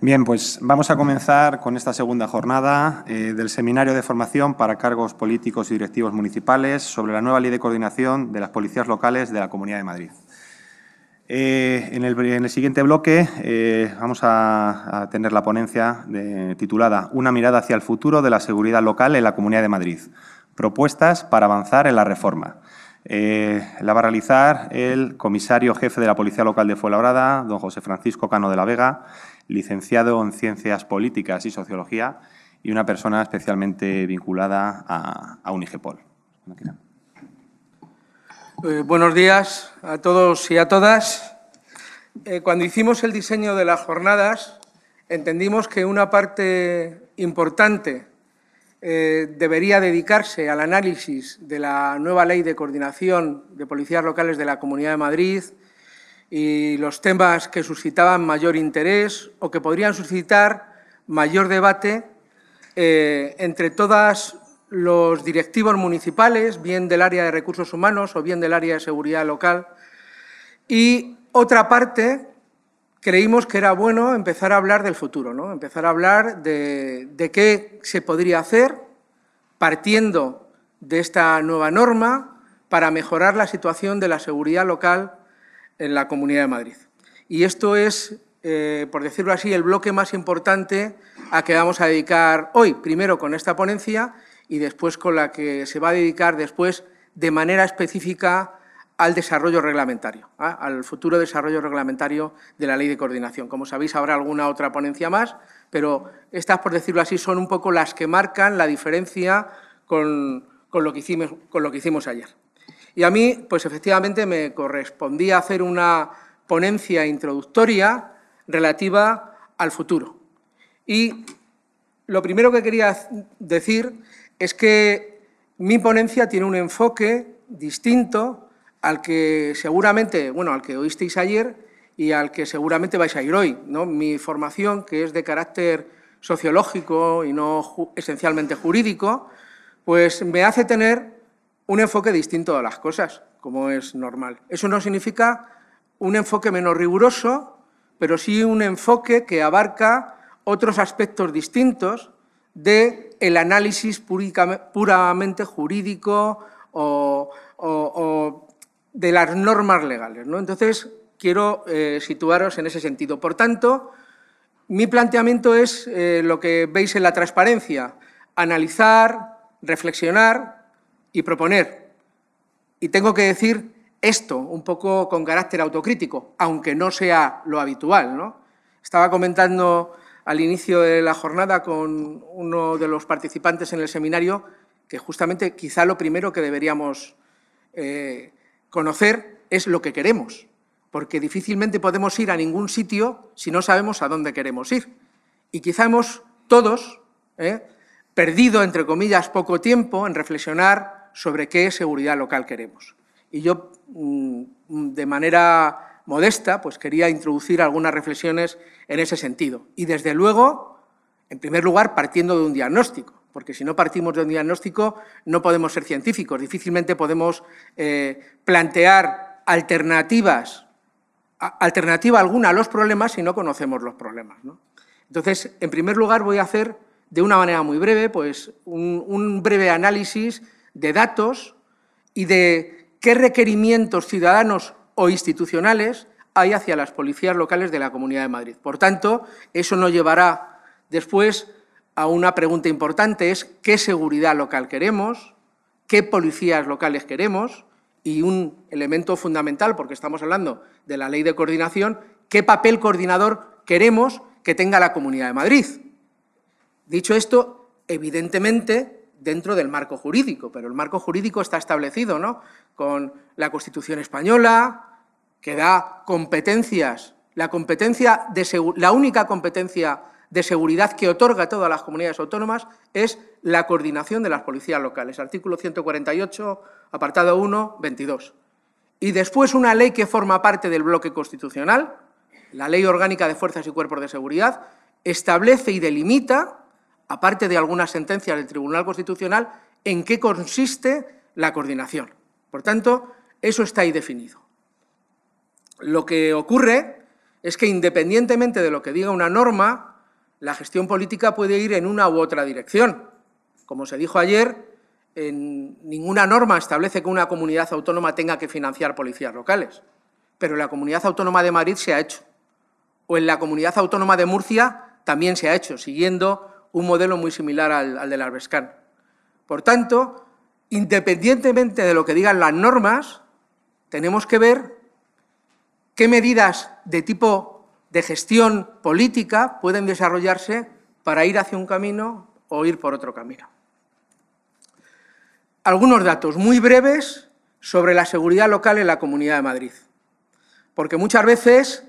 Bien, pues vamos a comenzar con esta segunda jornada eh, del seminario de formación para cargos políticos y directivos municipales sobre la nueva ley de coordinación de las policías locales de la Comunidad de Madrid. Eh, en, el, siguiente bloque eh, vamos a, tener la ponencia titulada Una mirada hacia el futuro de la seguridad local en la Comunidad de Madrid. Propuestas para avanzar en la reforma. la va a realizar el comisario jefe de la Policía Local de Fuenlabrada, don José Francisco Cano de la Vega, licenciado en Ciencias Políticas y Sociología y una persona especialmente vinculada a, Unigepol. Eh, buenos días a todos y a todas. Eh, cuando hicimos el diseño de las jornadas, entendimos que una parte importante eh, debería dedicarse al análisis de la nueva ley de coordinación de policías locales de la Comunidad de Madrid, y los temas que suscitaban mayor interés o que podrían suscitar mayor debate eh, entre todos los directivos municipales, bien del área de recursos humanos o bien del área de seguridad local. Y otra parte, creímos que era bueno empezar a hablar del futuro, ¿no? empezar a hablar de qué se podría hacer partiendo de esta nueva norma para mejorar la situación de la seguridad local en la Comunidad de Madrid. Y esto es, eh, por decirlo así, el bloque más importante a que vamos a dedicar hoy, primero con esta ponencia y después con la que se va a dedicar después de manera específica al desarrollo reglamentario, ¿ah? al futuro desarrollo reglamentario de la ley de coordinación. Como sabéis, habrá alguna otra ponencia más, pero estas, por decirlo así, son un poco las que marcan la diferencia con lo que hicimos ayer. Y a mí, pues efectivamente, me correspondía hacer una ponencia introductoria relativa al futuro. Y lo primero que quería decir es que mi ponencia tiene un enfoque distinto al que seguramente, bueno, al que oísteis ayer y al que seguramente vais a ir hoy. ¿no? Mi formación, que es de carácter sociológico y no esencialmente jurídico, pues me hace tener un enfoque distinto a las cosas, como es normal. Eso no significa un enfoque menos riguroso, pero sí un enfoque que abarca otros aspectos distintos de el análisis puramente jurídico o, de las normas legales. ¿no? Entonces, quiero eh, situaros en ese sentido. Por tanto, mi planteamiento es eh, lo que veis en la transparencia, analizar, reflexionar y proponer. Y tengo que decir esto un poco con carácter autocrítico, aunque no sea lo habitual. ¿no? Estaba comentando al inicio de la jornada con uno de los participantes en el seminario que justamente quizá lo primero que deberíamos eh, conocer es lo que queremos, porque difícilmente podemos ir a ningún sitio si no sabemos a dónde queremos ir. Y quizá hemos todos eh, perdido, entre comillas, poco tiempo en reflexionar sobre qué seguridad local queremos. Y yo, mm, de manera modesta, pues quería introducir algunas reflexiones en ese sentido. Y desde luego, en primer lugar, partiendo de un diagnóstico, porque si no partimos de un diagnóstico no podemos ser científicos, difícilmente podemos eh, plantear alternativas, alternativa alguna a los problemas si no conocemos los problemas. Entonces, en primer lugar, voy a hacer de una manera muy breve, pues un breve análisis de datos y de qué requerimientos ciudadanos o institucionales hay hacia las policías locales de la Comunidad de Madrid. Por tanto, eso nos llevará después a una pregunta importante, es qué seguridad local queremos, qué policías locales queremos y un elemento fundamental, porque estamos hablando de la ley de coordinación, qué papel coordinador queremos que tenga la Comunidad de Madrid. Dicho esto, evidentemente dentro del marco jurídico, pero el marco jurídico está establecido ¿no? con la Constitución española, que da competencias, la, competencia de, la única competencia de seguridad que otorga a todas las comunidades autónomas es la coordinación de las policías locales, artículo 148, apartado 1, 22. Y después una ley que forma parte del bloque constitucional, la Ley Orgánica de Fuerzas y Cuerpos de Seguridad, establece y delimita aparte de algunas sentencias del Tribunal Constitucional, en qué consiste la coordinación. Por tanto, eso está ahí definido. Lo que ocurre es que independientemente de lo que diga una norma, la gestión política puede ir en una u otra dirección. Como se dijo ayer, ninguna norma establece que una comunidad autónoma tenga que financiar policías locales, pero en la Comunidad Autónoma de Madrid se ha hecho, o en la Comunidad Autónoma de Murcia también se ha hecho, siguiendo un modelo muy similar al, del Arbescan. Por tanto, independientemente de lo que digan las normas, tenemos que ver qué medidas de tipo de gestión política pueden desarrollarse para ir hacia un camino o ir por otro camino. Algunos datos muy breves sobre la seguridad local en la Comunidad de Madrid, porque muchas veces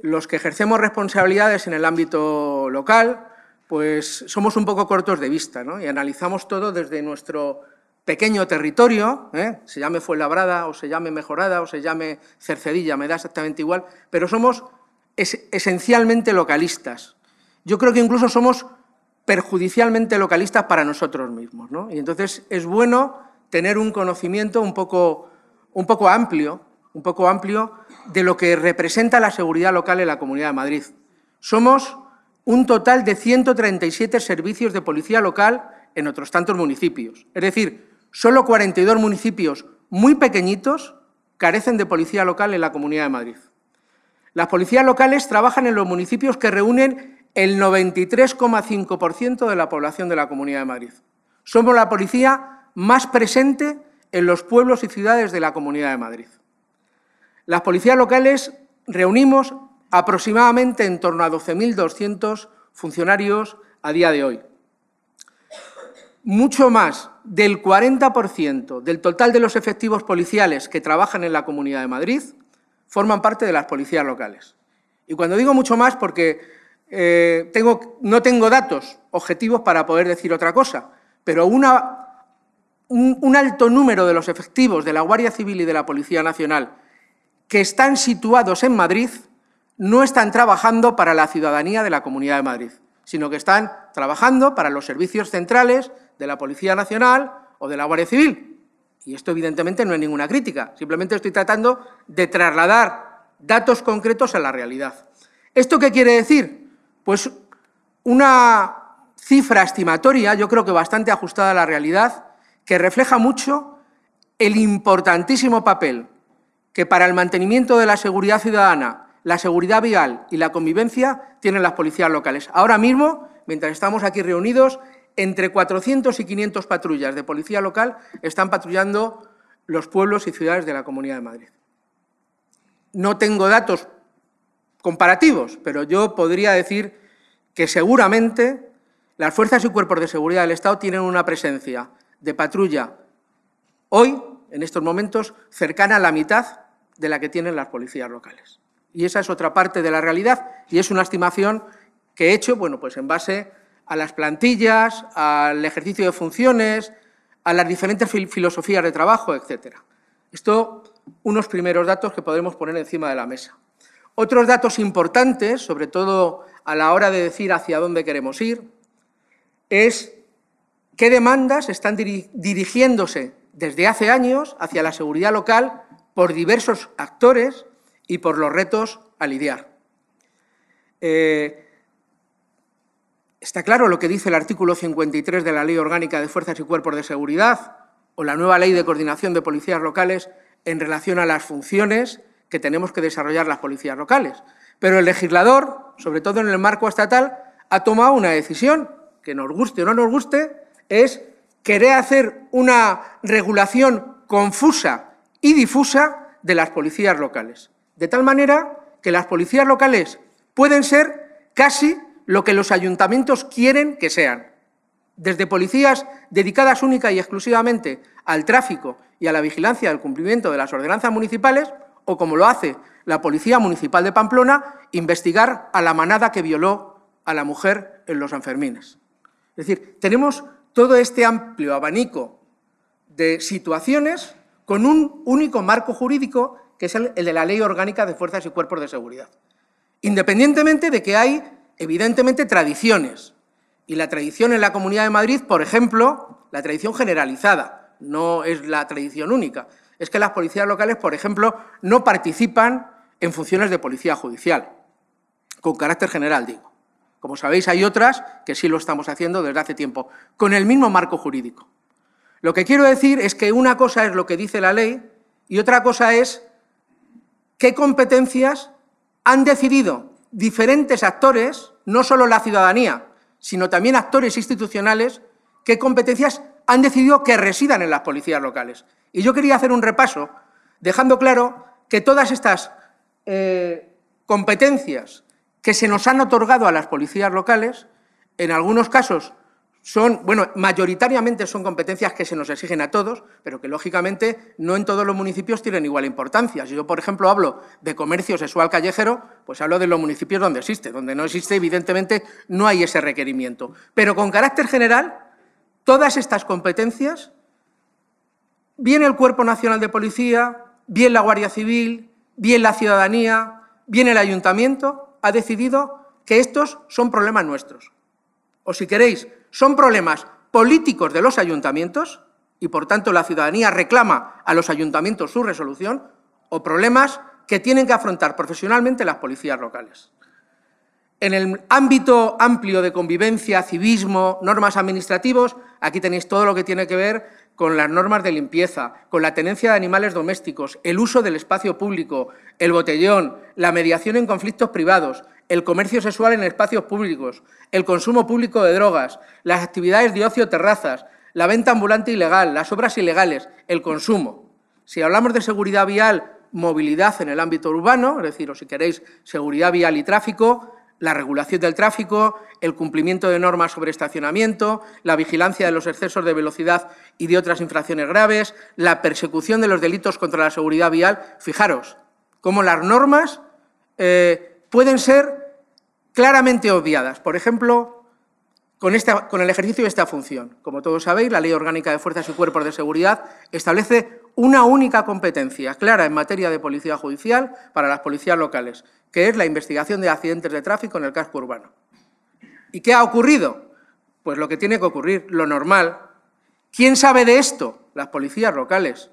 los que ejercemos responsabilidades en el ámbito local pues somos un poco cortos de vista ¿no? y analizamos todo desde nuestro pequeño territorio, ¿eh? se llame Fuenlabrada o se llame Mejorada o se llame Cercedilla, me da exactamente igual, pero somos esencialmente localistas. Yo creo que incluso somos perjudicialmente localistas para nosotros mismos. ¿no? Y entonces es bueno tener un conocimiento un poco, un poco amplio, un poco amplio de lo que representa la seguridad local en la Comunidad de Madrid. Somos un total de 137 servicios de policía local en otros tantos municipios. Es decir, solo 42 municipios muy pequeñitos carecen de policía local en la Comunidad de Madrid. Las policías locales trabajan en los municipios que reúnen el 93,5% de la población de la Comunidad de Madrid. Somos la policía más presente en los pueblos y ciudades de la Comunidad de Madrid. Las policías locales reunimos aproximadamente en torno a 12.200 funcionarios a día de hoy. Mucho más del 40% del total de los efectivos policiales que trabajan en la Comunidad de Madrid forman parte de las policías locales. Y cuando digo mucho más, porque eh, no tengo datos objetivos para poder decir otra cosa, pero un alto número de los efectivos de la Guardia Civil y de la Policía Nacional que están situados en Madrid no están trabajando para la ciudadanía de la Comunidad de Madrid, sino que están trabajando para los servicios centrales de la Policía Nacional o de la Guardia Civil. Y esto, evidentemente, no es ninguna crítica. Simplemente estoy tratando de trasladar datos concretos a la realidad. ¿Esto qué quiere decir? Pues una cifra estimatoria, yo creo que bastante ajustada a la realidad, que refleja mucho el importantísimo papel que para el mantenimiento de la seguridad ciudadana la seguridad vial y la convivencia tienen las policías locales. Ahora mismo, mientras estamos aquí reunidos, entre 400 y 500 patrullas de policía local están patrullando los pueblos y ciudades de la Comunidad de Madrid. No tengo datos comparativos, pero yo podría decir que seguramente las fuerzas y cuerpos de seguridad del Estado tienen una presencia de patrulla hoy, en estos momentos, cercana a la mitad de la que tienen las policías locales. Y esa es otra parte de la realidad y es una estimación que he hecho bueno, pues en base a las plantillas, al ejercicio de funciones, a las diferentes filosofías de trabajo, etc. Esto, unos primeros datos que podremos poner encima de la mesa. Otros datos importantes, sobre todo a la hora de decir hacia dónde queremos ir, es qué demandas están dirigiéndose desde hace años hacia la seguridad local por diversos actores y por los retos a lidiar. Eh, está claro lo que dice el artículo 53 de la Ley Orgánica de Fuerzas y Cuerpos de Seguridad o la nueva Ley de Coordinación de Policías Locales en relación a las funciones que tenemos que desarrollar las policías locales. Pero el legislador, sobre todo en el marco estatal, ha tomado una decisión que nos guste o no nos guste, es querer hacer una regulación confusa y difusa de las policías locales. De tal manera que las policías locales pueden ser casi lo que los ayuntamientos quieren que sean. Desde policías dedicadas única y exclusivamente al tráfico y a la vigilancia del cumplimiento de las ordenanzas municipales, o como lo hace la Policía Municipal de Pamplona, investigar a la manada que violó a la mujer en los Sanfermines. Es decir, tenemos todo este amplio abanico de situaciones con un único marco jurídico que es el, de la Ley Orgánica de Fuerzas y Cuerpos de Seguridad. Independientemente de que hay, evidentemente, tradiciones. Y la tradición en la Comunidad de Madrid, por ejemplo, la tradición generalizada, no es la tradición única, es que las policías locales, por ejemplo, no participan en funciones de policía judicial, con carácter general, digo. Como sabéis, hay otras que sí lo estamos haciendo desde hace tiempo, con el mismo marco jurídico. Lo que quiero decir es que una cosa es lo que dice la ley y otra cosa es qué competencias han decidido diferentes actores, no solo la ciudadanía, sino también actores institucionales, qué competencias han decidido que residan en las policías locales. Y yo quería hacer un repaso, dejando claro que todas estas eh, competencias que se nos han otorgado a las policías locales, en algunos casos son, bueno, mayoritariamente son competencias que se nos exigen a todos, pero que lógicamente no en todos los municipios tienen igual importancia. Si yo, por ejemplo, hablo de comercio sexual callejero, pues hablo de los municipios donde existe. Donde no existe, evidentemente, no hay ese requerimiento. Pero con carácter general, todas estas competencias, bien el Cuerpo Nacional de Policía, bien la Guardia Civil, bien la ciudadanía, bien el Ayuntamiento, ha decidido que estos son problemas nuestros. O si queréis, son problemas políticos de los ayuntamientos, y por tanto la ciudadanía reclama a los ayuntamientos su resolución, o problemas que tienen que afrontar profesionalmente las policías locales. En el ámbito amplio de convivencia, civismo, normas administrativos, aquí tenéis todo lo que tiene que ver con las normas de limpieza, con la tenencia de animales domésticos, el uso del espacio público, el botellón, la mediación en conflictos privados, el comercio sexual en espacios públicos, el consumo público de drogas, las actividades de ocio, terrazas, la venta ambulante ilegal, las obras ilegales, el consumo. Si hablamos de seguridad vial, movilidad en el ámbito urbano, es decir, o si queréis, seguridad vial y tráfico, la regulación del tráfico, el cumplimiento de normas sobre estacionamiento, la vigilancia de los excesos de velocidad y de otras infracciones graves, la persecución de los delitos contra la seguridad vial. Fijaros cómo las normas eh, pueden ser claramente obviadas. Por ejemplo, con, el ejercicio de esta función. Como todos sabéis, la Ley Orgánica de Fuerzas y Cuerpos de Seguridad establece una única competencia clara en materia de policía judicial para las policías locales, que es la investigación de accidentes de tráfico en el casco urbano. ¿Y qué ha ocurrido? Pues lo que tiene que ocurrir, lo normal. ¿Quién sabe de esto? Las policías locales.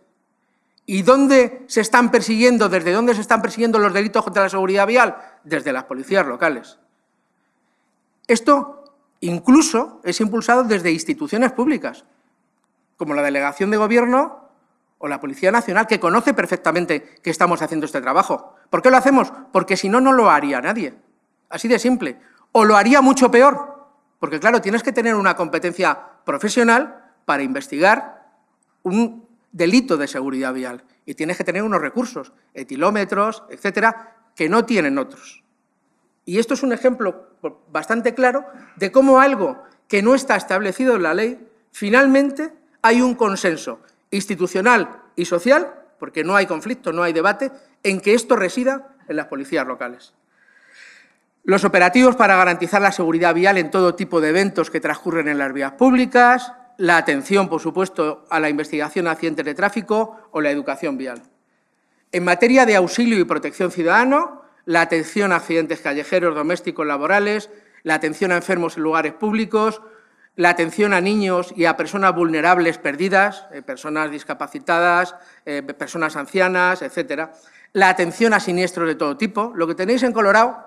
¿Y dónde se están persiguiendo, desde dónde se están persiguiendo los delitos contra la seguridad vial? Desde las policías locales. Esto incluso es impulsado desde instituciones públicas, como la Delegación de Gobierno o la Policía Nacional, que conoce perfectamente que estamos haciendo este trabajo. ¿Por qué lo hacemos? Porque si no, no lo haría nadie. Así de simple. O lo haría mucho peor, porque claro, tienes que tener una competencia profesional para investigar un delito de seguridad vial y tienes que tener unos recursos, etilómetros, etcétera, que no tienen otros. Y esto es un ejemplo bastante claro de cómo algo que no está establecido en la ley, finalmente hay un consenso institucional y social, porque no hay conflicto, no hay debate, en que esto resida en las policías locales. Los operativos para garantizar la seguridad vial en todo tipo de eventos que transcurren en las vías públicas, la atención, por supuesto, a la investigación de accidentes de tráfico o la educación vial. En materia de auxilio y protección ciudadano, la atención a accidentes callejeros, domésticos, laborales, la atención a enfermos en lugares públicos, la atención a niños y a personas vulnerables perdidas, eh, personas discapacitadas, eh, personas ancianas, etcétera. La atención a siniestros de todo tipo. Lo que tenéis en colorado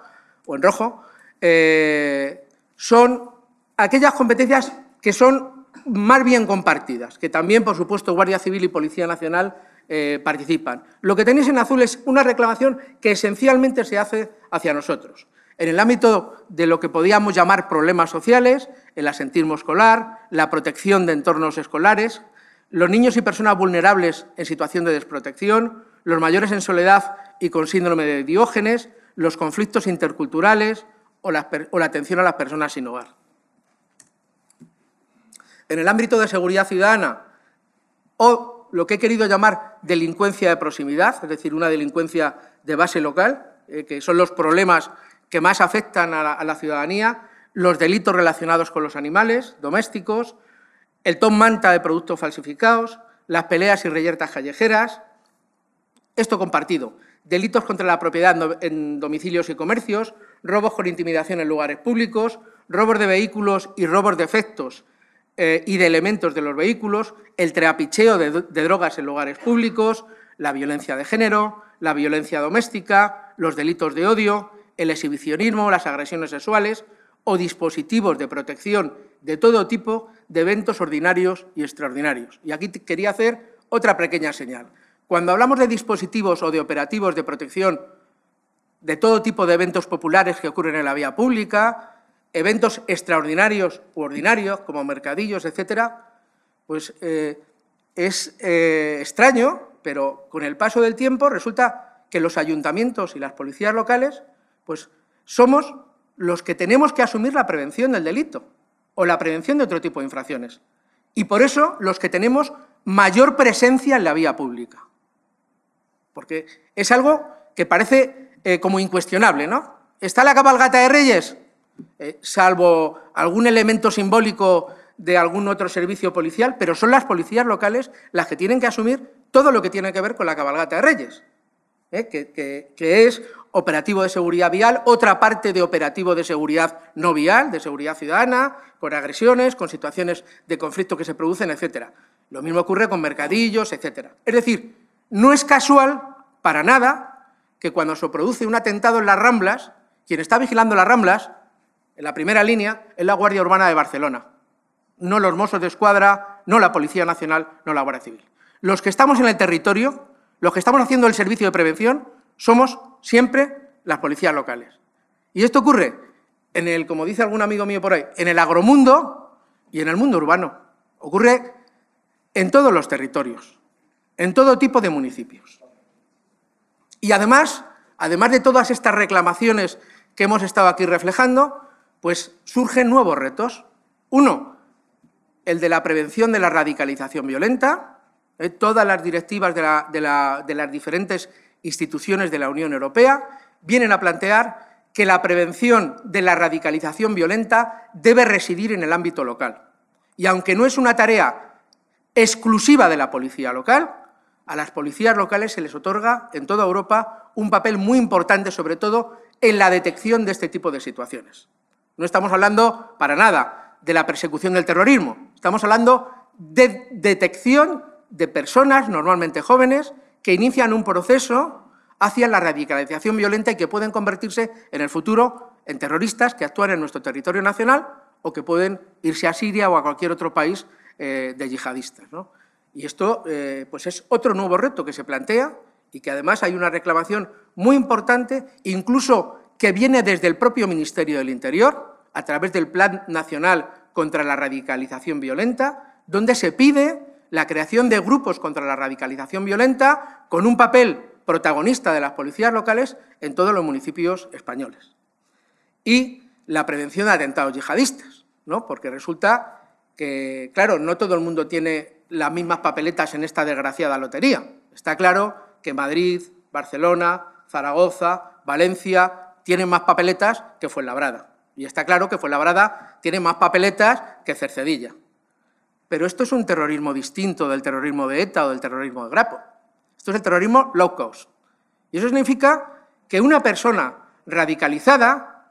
o en rojo eh, son aquellas competencias que son más bien compartidas, que también, por supuesto, Guardia Civil y Policía Nacional eh, participan. Lo que tenéis en azul es una reclamación que esencialmente se hace hacia nosotros, en el ámbito de lo que podíamos llamar problemas sociales, el asentismo escolar, la protección de entornos escolares, los niños y personas vulnerables en situación de desprotección, los mayores en soledad y con síndrome de diógenes, los conflictos interculturales o la atención a las personas sin hogar en el ámbito de seguridad ciudadana o lo que he querido llamar delincuencia de proximidad, es decir, una delincuencia de base local, eh, que son los problemas que más afectan a la, ciudadanía, los delitos relacionados con los animales domésticos, el tom manta de productos falsificados, las peleas y reyertas callejeras, esto compartido, delitos contra la propiedad en domicilios y comercios, robos con intimidación en lugares públicos, robos de vehículos y robos de efectos eh, y de elementos de los vehículos, el trapicheo de drogas en lugares públicos, la violencia de género, la violencia doméstica, los delitos de odio, el exhibicionismo, las agresiones sexuales o dispositivos de protección de todo tipo de eventos ordinarios y extraordinarios. Y aquí quería hacer otra pequeña señal. Cuando hablamos de dispositivos o de operativos de protección de todo tipo de eventos populares que ocurren en la vía pública, eventos extraordinarios u ordinarios, como mercadillos, etcétera, pues eh, es eh, extraño, pero con el paso del tiempo resulta que los ayuntamientos y las policías locales pues somos los que tenemos que asumir la prevención del delito o la prevención de otro tipo de infracciones. Y por eso los que tenemos mayor presencia en la vía pública. Porque es algo que parece eh, como incuestionable, ¿no? Está la cabalgata de Reyes, eh, salvo algún elemento simbólico de algún otro servicio policial, pero son las policías locales las que tienen que asumir todo lo que tiene que ver con la cabalgata de Reyes, ¿eh? que, que es operativo de seguridad vial, otra parte de operativo de seguridad no vial, de seguridad ciudadana, con agresiones, con situaciones de conflicto que se producen, etcétera. Lo mismo ocurre con mercadillos, etcétera. Es decir, no es casual para nada que cuando se produce un atentado en las Ramblas, quien está vigilando las Ramblas en la primera línea es la Guardia Urbana de Barcelona, no los Mossos de Escuadra, no la Policía Nacional, no la Guardia Civil. Los que estamos en el territorio, los que estamos haciendo el servicio de prevención, somos siempre las policías locales. Y esto ocurre en el, como dice algún amigo mío por ahí, en el agromundo y en el mundo urbano. Ocurre en todos los territorios, en todo tipo de municipios. Y además, además de todas estas reclamaciones que hemos estado aquí reflejando, pues surgen nuevos retos. Uno, el de la prevención de la radicalización violenta. Eh, todas las directivas de las diferentes instituciones de la Unión Europea vienen a plantear que la prevención de la radicalización violenta debe residir en el ámbito local. Y aunque no es una tarea exclusiva de la policía local, a las policías locales se les otorga en toda Europa un papel muy importante, sobre todo en la detección de este tipo de situaciones. No estamos hablando para nada de la persecución del terrorismo. Estamos hablando de detección de personas, normalmente jóvenes, que inician un proceso hacia la radicalización violenta y que pueden convertirse en el futuro en terroristas que actúan en nuestro territorio nacional o que pueden irse a Siria o a cualquier otro país eh, de yihadistas. Y esto eh, pues es otro nuevo reto que se plantea y que además hay una reclamación muy importante, incluso que viene desde el propio Ministerio del Interior, a través del Plan Nacional contra la Radicalización Violenta, donde se pide la creación de grupos contra la radicalización violenta con un papel protagonista de las policías locales en todos los municipios españoles. Y la prevención de atentados yihadistas, porque resulta que, claro, no todo el mundo tiene las mismas papeletas en esta desgraciada lotería. Está claro que Madrid, Barcelona, Zaragoza, Valencia, tiene más papeletas que Fuenlabrada. Y está claro que Fuenlabrada tiene más papeletas que Cercedilla. Pero esto es un terrorismo distinto del terrorismo de ETA o del terrorismo de Grapo. Esto es el terrorismo low cost. Y eso significa que una persona radicalizada,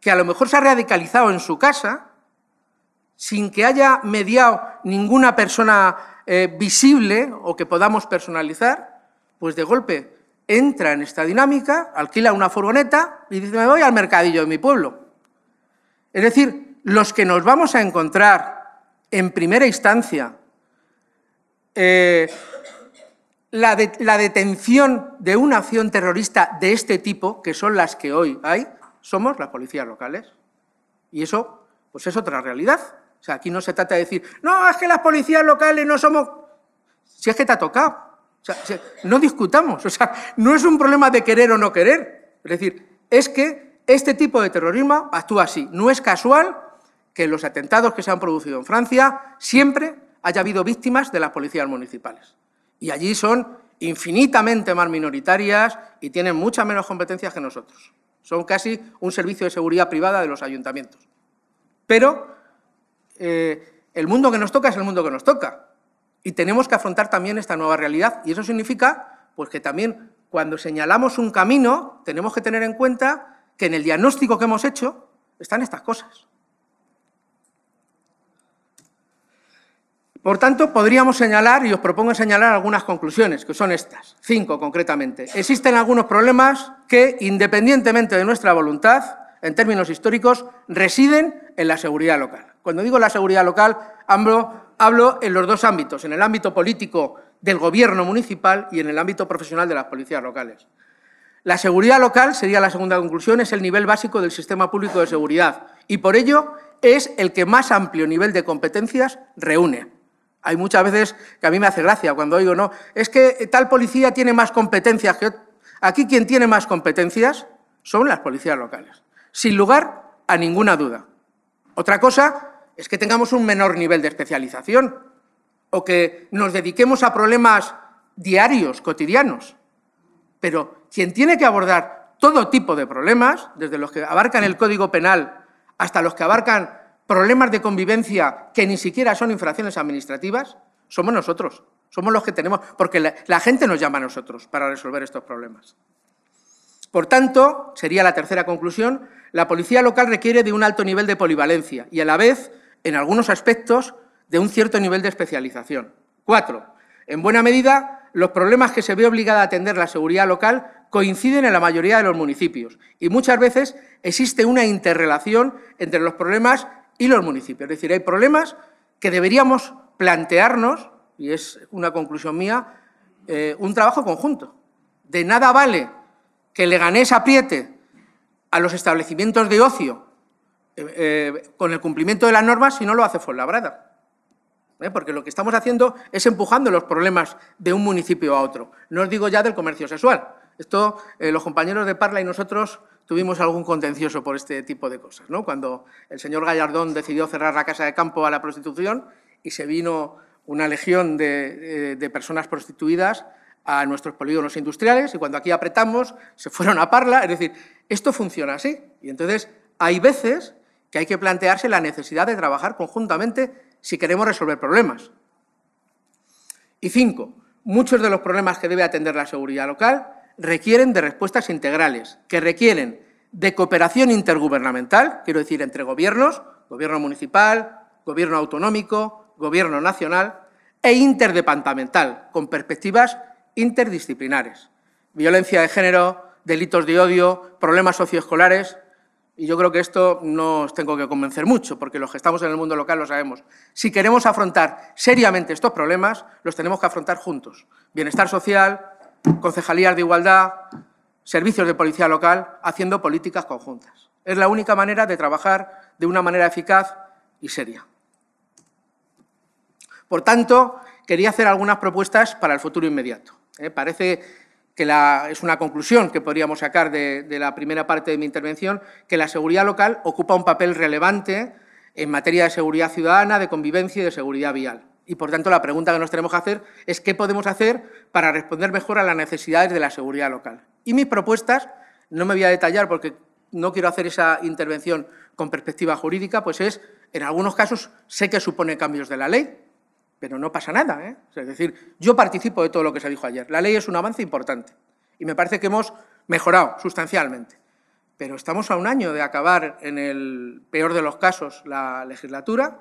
que a lo mejor se ha radicalizado en su casa, sin que haya mediado ninguna persona eh, visible o que podamos personalizar, pues de golpe entra en esta dinámica, alquila una furgoneta y dice, me voy al mercadillo de mi pueblo. Es decir, los que nos vamos a encontrar en primera instancia eh, la, detención de una acción terrorista de este tipo, que son las que hoy hay, somos las policías locales. Y eso, pues es otra realidad. O sea, aquí no se trata de decir, no, es que las policías locales no somos... Si es que te ha tocado no discutamos, o sea, no es un problema de querer o no querer. Es decir, es que este tipo de terrorismo actúa así. No es casual que los atentados que se han producido en Francia siempre haya habido víctimas de las policías municipales. Y allí son infinitamente más minoritarias y tienen mucha menos competencias que nosotros. Son casi un servicio de seguridad privada de los ayuntamientos. Pero eh, el mundo que nos toca es el mundo que nos toca. Y tenemos que afrontar también esta nueva realidad. Y eso significa pues, que también cuando señalamos un camino, tenemos que tener en cuenta que en el diagnóstico que hemos hecho están estas cosas. Por tanto, podríamos señalar, y os propongo señalar algunas conclusiones, que son estas, cinco concretamente. Existen algunos problemas que, independientemente de nuestra voluntad, en términos históricos, residen en la seguridad local. Cuando digo la seguridad local, hablo hablo en los dos ámbitos, en el ámbito político del gobierno municipal y en el ámbito profesional de las policías locales. La seguridad local, sería la segunda conclusión, es el nivel básico del sistema público de seguridad y por ello es el que más amplio nivel de competencias reúne. Hay muchas veces que a mí me hace gracia cuando oigo, no, es que tal policía tiene más competencias que Aquí quien tiene más competencias son las policías locales, sin lugar a ninguna duda. Otra cosa es que tengamos un menor nivel de especialización o que nos dediquemos a problemas diarios, cotidianos. Pero quien tiene que abordar todo tipo de problemas, desde los que abarcan el Código Penal hasta los que abarcan problemas de convivencia que ni siquiera son infracciones administrativas, somos nosotros, somos los que tenemos, porque la, gente nos llama a nosotros para resolver estos problemas. Por tanto, sería la tercera conclusión, la policía local requiere de un alto nivel de polivalencia y a la vez en algunos aspectos, de un cierto nivel de especialización. Cuatro, en buena medida, los problemas que se ve obligada a atender la seguridad local coinciden en la mayoría de los municipios y muchas veces existe una interrelación entre los problemas y los municipios. Es decir, hay problemas que deberíamos plantearnos, y es una conclusión mía, eh, un trabajo conjunto. De nada vale que le Leganés apriete a los establecimientos de ocio eh, con el cumplimiento de las normas... si no lo hace Fuenlabrada. ¿Eh? Porque lo que estamos haciendo es empujando los problemas de un municipio a otro. No os digo ya del comercio sexual. Esto, eh, los compañeros de Parla y nosotros tuvimos algún contencioso por este tipo de cosas. Cuando el señor Gallardón decidió cerrar la casa de campo a la prostitución y se vino una legión de, eh, de personas prostituidas a nuestros polígonos industriales y cuando aquí apretamos se fueron a Parla. Es decir, esto funciona así. Y entonces hay veces que hay que plantearse la necesidad de trabajar conjuntamente si queremos resolver problemas. Y cinco, muchos de los problemas que debe atender la seguridad local requieren de respuestas integrales, que requieren de cooperación intergubernamental, quiero decir, entre gobiernos, gobierno municipal, gobierno autonómico, gobierno nacional, e interdepartamental, con perspectivas interdisciplinares. Violencia de género, delitos de odio, problemas socioescolares, y yo creo que esto no os tengo que convencer mucho, porque los que estamos en el mundo local lo sabemos. Si queremos afrontar seriamente estos problemas, los tenemos que afrontar juntos. Bienestar social, concejalías de igualdad, servicios de policía local, haciendo políticas conjuntas. Es la única manera de trabajar de una manera eficaz y seria. Por tanto, quería hacer algunas propuestas para el futuro inmediato. ¿eh? parece que es una conclusión que podríamos sacar de, de la primera parte de mi intervención, que la seguridad local ocupa un papel relevante en materia de seguridad ciudadana, de convivencia y de seguridad vial. Y, por tanto, la pregunta que nos tenemos que hacer es qué podemos hacer para responder mejor a las necesidades de la seguridad local. Y mis propuestas, no me voy a detallar porque no quiero hacer esa intervención con perspectiva jurídica, pues es, en algunos casos, sé que supone cambios de la ley, pero no pasa nada. ¿eh? es decir, yo participo de todo lo que se dijo ayer. La ley es un avance importante y me parece que hemos mejorado sustancialmente. Pero estamos a un año de acabar, en el peor de los casos, la legislatura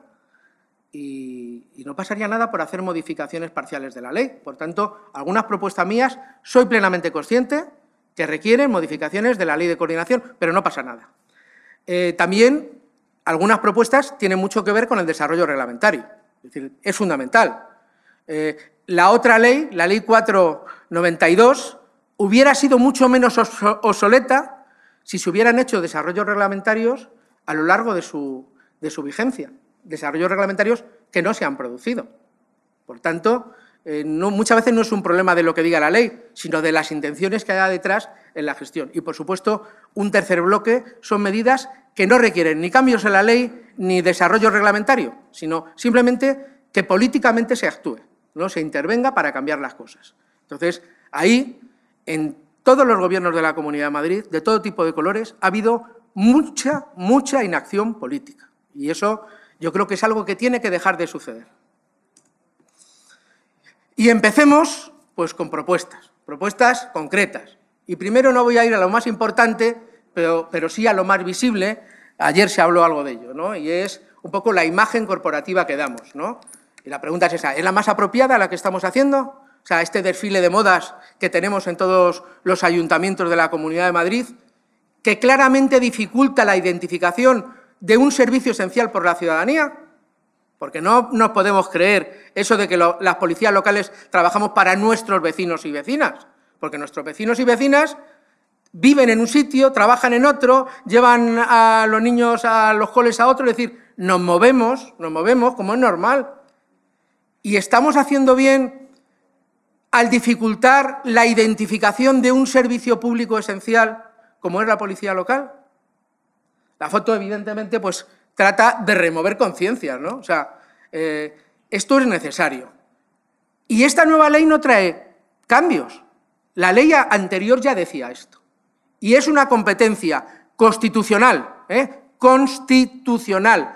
y, no pasaría nada por hacer modificaciones parciales de la ley. Por tanto, algunas propuestas mías soy plenamente consciente que requieren modificaciones de la ley de coordinación, pero no pasa nada. Eh, también algunas propuestas tienen mucho que ver con el desarrollo reglamentario. Es fundamental. Eh, la otra ley, la ley 492, hubiera sido mucho menos obsoleta si se hubieran hecho desarrollos reglamentarios a lo largo de su, vigencia, desarrollos reglamentarios que no se han producido. Por tanto, eh, muchas veces no es un problema de lo que diga la ley, sino de las intenciones que hay detrás en la gestión. Y, por supuesto, un tercer bloque son medidas que no requieren ni cambios en la ley ni desarrollo reglamentario, sino simplemente que políticamente se actúe, ¿no? se intervenga para cambiar las cosas. Entonces, ahí, en todos los gobiernos de la Comunidad de Madrid, de todo tipo de colores, ha habido mucha, mucha inacción política. Y eso yo creo que es algo que tiene que dejar de suceder. Y empecemos pues, con propuestas, propuestas concretas. Y primero no voy a ir a lo más importante, pero, sí a lo más visible. Ayer se habló algo de ello, ¿no? Y es un poco la imagen corporativa que damos, ¿no? Y la pregunta es esa, ¿es la más apropiada la que estamos haciendo? O sea, este desfile de modas que tenemos en todos los ayuntamientos de la Comunidad de Madrid, que claramente dificulta la identificación de un servicio esencial por la ciudadanía, porque no nos podemos creer eso de que las policías locales trabajamos para nuestros vecinos y vecinas, porque nuestros vecinos y vecinas viven en un sitio, trabajan en otro, llevan a los niños a los coles a otro, es decir, nos movemos, nos movemos como es normal. Y estamos haciendo bien al dificultar la identificación de un servicio público esencial como es la policía local. La foto, evidentemente, pues trata de remover conciencias, ¿no? O sea, eh, esto es necesario. Y esta nueva ley no trae cambios. La ley anterior ya decía esto y es una competencia constitucional, ¿eh? constitucional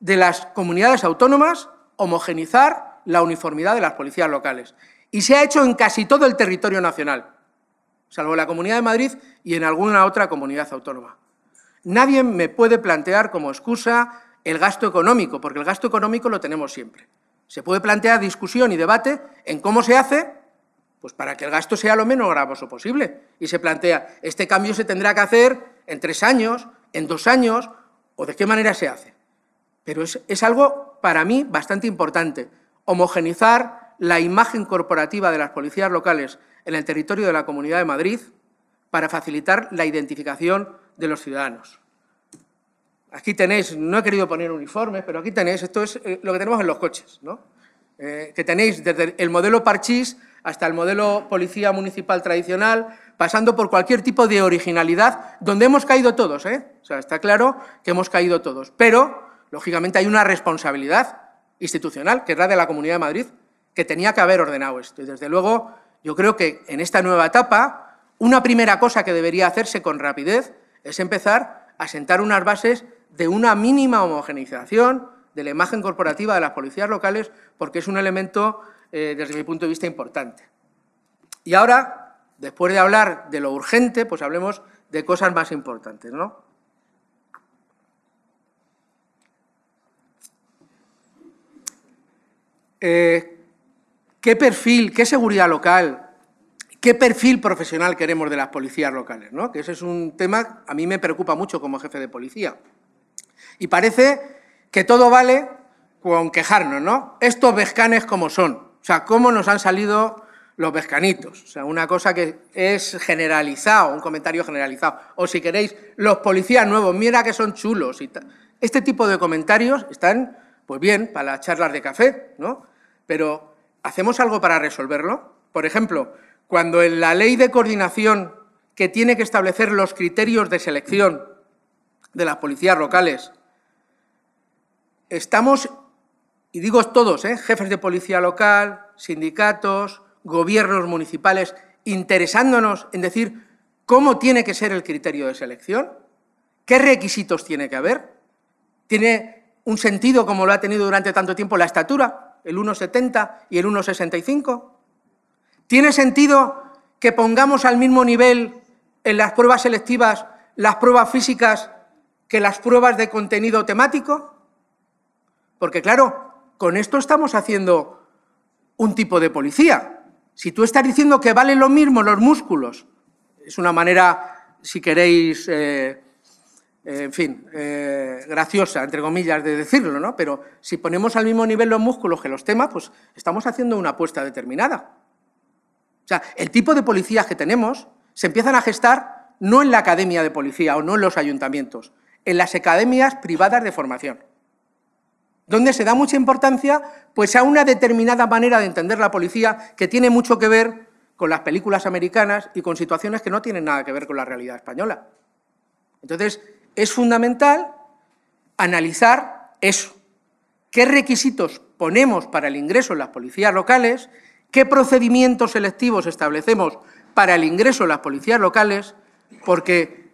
de las comunidades autónomas homogenizar la uniformidad de las policías locales. Y se ha hecho en casi todo el territorio nacional, salvo la Comunidad de Madrid y en alguna otra comunidad autónoma. Nadie me puede plantear como excusa el gasto económico, porque el gasto económico lo tenemos siempre. Se puede plantear discusión y debate en cómo se hace pues para que el gasto sea lo menos gravoso posible. Y se plantea, este cambio se tendrá que hacer en tres años, en dos años, o de qué manera se hace. Pero es, algo, para mí, bastante importante. Homogenizar la imagen corporativa de las policías locales en el territorio de la Comunidad de Madrid para facilitar la identificación de los ciudadanos. Aquí tenéis, no he querido poner uniformes, pero aquí tenéis, esto es eh, lo que tenemos en los coches, ¿no? Eh, que tenéis desde el modelo Parchís hasta el modelo policía municipal tradicional, pasando por cualquier tipo de originalidad, donde hemos caído todos, ¿eh? O sea, está claro que hemos caído todos. Pero, lógicamente, hay una responsabilidad institucional, que es la de la Comunidad de Madrid, que tenía que haber ordenado esto. Y, desde luego, yo creo que en esta nueva etapa, una primera cosa que debería hacerse con rapidez es empezar a sentar unas bases de una mínima homogeneización de la imagen corporativa de las policías locales, porque es un elemento eh, desde mi punto de vista, importante. Y ahora, después de hablar de lo urgente, pues hablemos de cosas más importantes, ¿no? Eh, ¿Qué perfil, qué seguridad local, qué perfil profesional queremos de las policías locales? Que ese es un tema a mí me preocupa mucho como jefe de policía. Y parece que todo vale con quejarnos, ¿no? Estos vescanes como son. O sea, cómo nos han salido los pescanitos. O sea, una cosa que es generalizado, un comentario generalizado. O si queréis, los policías nuevos, mira que son chulos. Y este tipo de comentarios están, pues bien, para las charlas de café, ¿no? Pero, ¿hacemos algo para resolverlo? Por ejemplo, cuando en la ley de coordinación que tiene que establecer los criterios de selección de las policías locales, estamos y digo todos, ¿eh? jefes de policía local, sindicatos, gobiernos municipales, interesándonos en decir cómo tiene que ser el criterio de selección, qué requisitos tiene que haber, tiene un sentido como lo ha tenido durante tanto tiempo la estatura, el 1,70 y el 1,65, tiene sentido que pongamos al mismo nivel en las pruebas selectivas las pruebas físicas que las pruebas de contenido temático, porque claro, con esto estamos haciendo un tipo de policía. Si tú estás diciendo que vale lo mismo los músculos, es una manera, si queréis, eh, eh, en fin, eh, graciosa, entre comillas, de decirlo, ¿no? Pero si ponemos al mismo nivel los músculos que los temas, pues estamos haciendo una apuesta determinada. O sea, el tipo de policías que tenemos se empiezan a gestar no en la academia de policía o no en los ayuntamientos, en las academias privadas de formación donde se da mucha importancia pues, a una determinada manera de entender la policía que tiene mucho que ver con las películas americanas y con situaciones que no tienen nada que ver con la realidad española. Entonces, es fundamental analizar eso. ¿Qué requisitos ponemos para el ingreso en las policías locales? ¿Qué procedimientos selectivos establecemos para el ingreso en las policías locales? Porque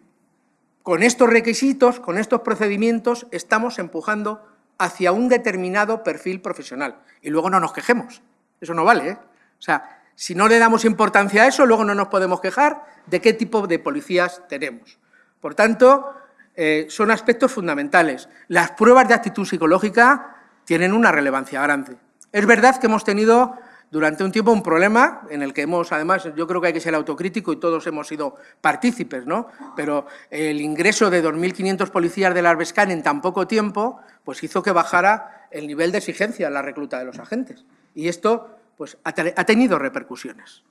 con estos requisitos, con estos procedimientos, estamos empujando hacia un determinado perfil profesional. Y luego no nos quejemos. Eso no vale. ¿eh? O sea, si no le damos importancia a eso, luego no nos podemos quejar de qué tipo de policías tenemos. Por tanto, eh, son aspectos fundamentales. Las pruebas de actitud psicológica tienen una relevancia grande. Es verdad que hemos tenido durante un tiempo un problema en el que hemos, además, yo creo que hay que ser autocrítico y todos hemos sido partícipes, ¿no? Pero el ingreso de 2.500 policías del Arbescan en tan poco tiempo, pues hizo que bajara el nivel de exigencia en la recluta de los agentes. Y esto, pues, ha, tenido repercusiones,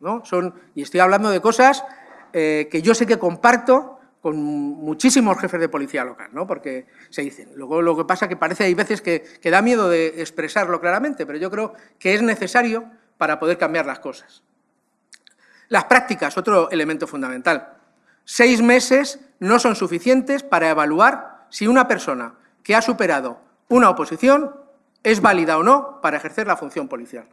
¿no? Son, y estoy hablando de cosas eh, que yo sé que comparto, con muchísimos jefes de policía local, ¿no? porque se dicen. Luego lo que pasa es que parece hay veces que, que da miedo de expresarlo claramente, pero yo creo que es necesario para poder cambiar las cosas. Las prácticas, otro elemento fundamental. Seis meses no son suficientes para evaluar si una persona que ha superado una oposición es válida o no para ejercer la función policial.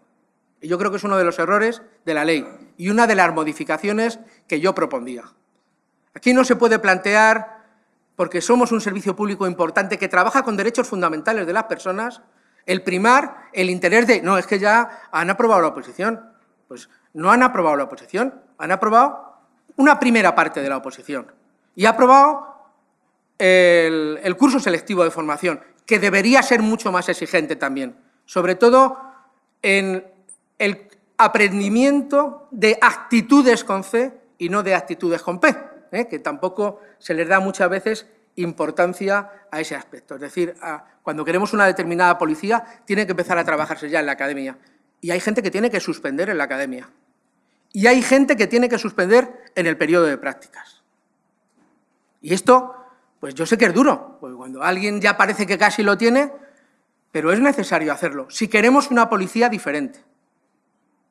Y yo creo que es uno de los errores de la ley y una de las modificaciones que yo propondía. Aquí no se puede plantear, porque somos un servicio público importante que trabaja con derechos fundamentales de las personas, el primar el interés de, no, es que ya han aprobado la oposición. Pues no han aprobado la oposición, han aprobado una primera parte de la oposición y ha aprobado el, curso selectivo de formación, que debería ser mucho más exigente también, sobre todo en el aprendimiento de actitudes con C y no de actitudes con P. ¿eh? que tampoco se les da muchas veces importancia a ese aspecto. Es decir, cuando queremos una determinada policía, tiene que empezar a trabajarse ya en la academia. Y hay gente que tiene que suspender en la academia. Y hay gente que tiene que suspender en el periodo de prácticas. Y esto, pues yo sé que es duro, porque cuando alguien ya parece que casi lo tiene, pero es necesario hacerlo, si queremos una policía diferente.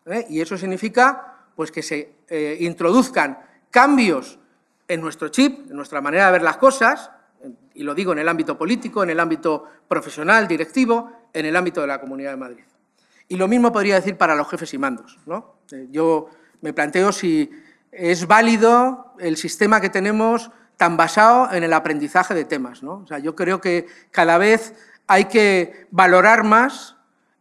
¿eh? Y eso significa pues, que se eh, introduzcan cambios en nuestro chip, en nuestra manera de ver las cosas, y lo digo en el ámbito político, en el ámbito profesional, directivo, en el ámbito de la Comunidad de Madrid. Y lo mismo podría decir para los jefes y mandos. ¿no? Eh, yo me planteo si es válido el sistema que tenemos tan basado en el aprendizaje de temas. ¿no? O sea, yo creo que cada vez hay que valorar más,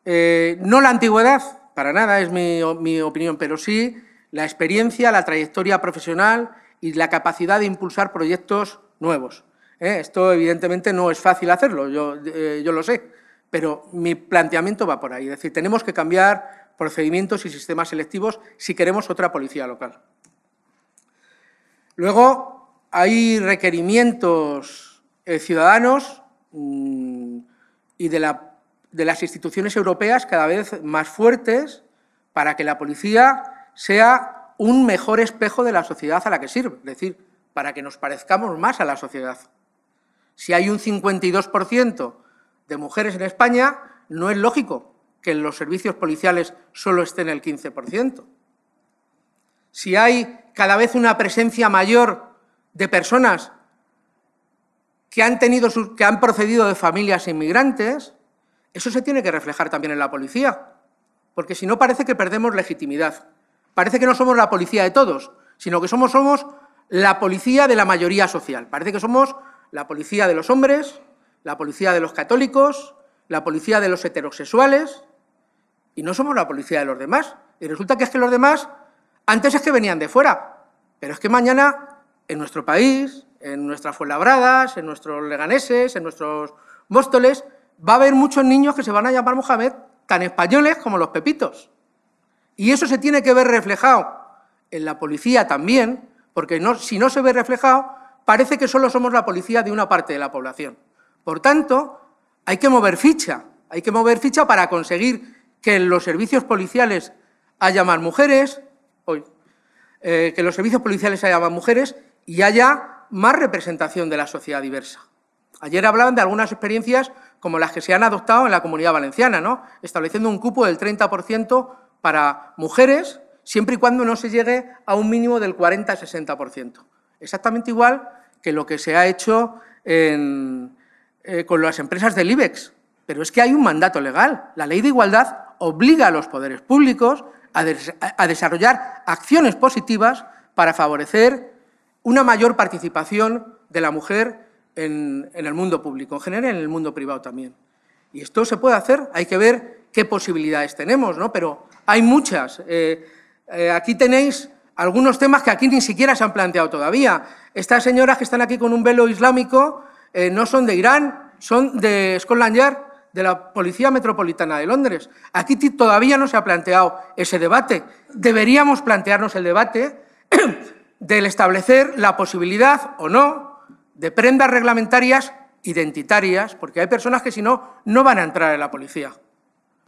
eh, no la antigüedad, para nada es mi, mi opinión, pero sí la experiencia, la trayectoria profesional, y la capacidad de impulsar proyectos nuevos. ¿eh? Esto evidentemente no es fácil hacerlo, eh, yo, lo sé, pero mi planteamiento va por ahí. Es decir, tenemos que cambiar procedimientos y sistemas selectivos si queremos otra policía local. Luego, hay requerimientos eh, ciudadanos mm, y de, la, de las instituciones europeas cada vez más fuertes para que la policía sea un mejor espejo de la sociedad a la que sirve, es decir, para que nos parezcamos más a la sociedad. Si hay un 52% de mujeres en España, no es lógico que en los servicios policiales solo estén el 15%. Si hay cada vez una presencia mayor de personas que han, tenido que han procedido de familias inmigrantes, eso se tiene que reflejar también en la policía, porque si no parece que perdemos legitimidad parece que no somos la policía de todos, sino que somos, somos la policía de la mayoría social. Parece que somos la policía de los hombres, la policía de los católicos, la policía de los heterosexuales, y no somos la policía de los demás. Y resulta que es que los demás antes es que venían de fuera, pero es que mañana en nuestro país, en nuestras Fuenlabradas, en nuestros Leganeses, en nuestros Móstoles, va a haber muchos niños que se van a llamar Mohamed, tan españoles como los pepitos. Y eso se tiene que ver reflejado en la policía también, porque si no se ve reflejado, parece que solo somos la policía de una parte de la población. Por tanto, hay que mover ficha, hay que mover ficha para conseguir que en los servicios policiales haya más mujeres, hoy, eh, que los servicios policiales haya más mujeres y haya más representación de la sociedad diversa. Ayer hablaban de algunas experiencias como las que se han adoptado en la Comunidad Valenciana, ¿no? estableciendo un cupo del 30% para mujeres siempre y cuando no se llegue a un mínimo del 40-60%. Exactamente igual que lo que se ha hecho eh, con las empresas del IBEX. Pero es que hay un mandato legal. La ley de igualdad obliga a los poderes públicos a, desarrollar acciones positivas para favorecer una mayor participación de la mujer en, el mundo público en general y en el mundo privado también. Y esto se puede hacer, hay que ver qué posibilidades tenemos, ¿no? Pero hay muchas. Eh, eh, aquí tenéis algunos temas que aquí ni siquiera se han planteado todavía. Estas señoras que están aquí con un velo islámico eh, no son de Irán, son de Scotland Yard, de la Policía Metropolitana de Londres. Aquí todavía no se ha planteado ese debate. Deberíamos plantearnos el debate del establecer la posibilidad o no de prendas reglamentarias identitarias, porque hay personas que si no, no van a entrar en la policía.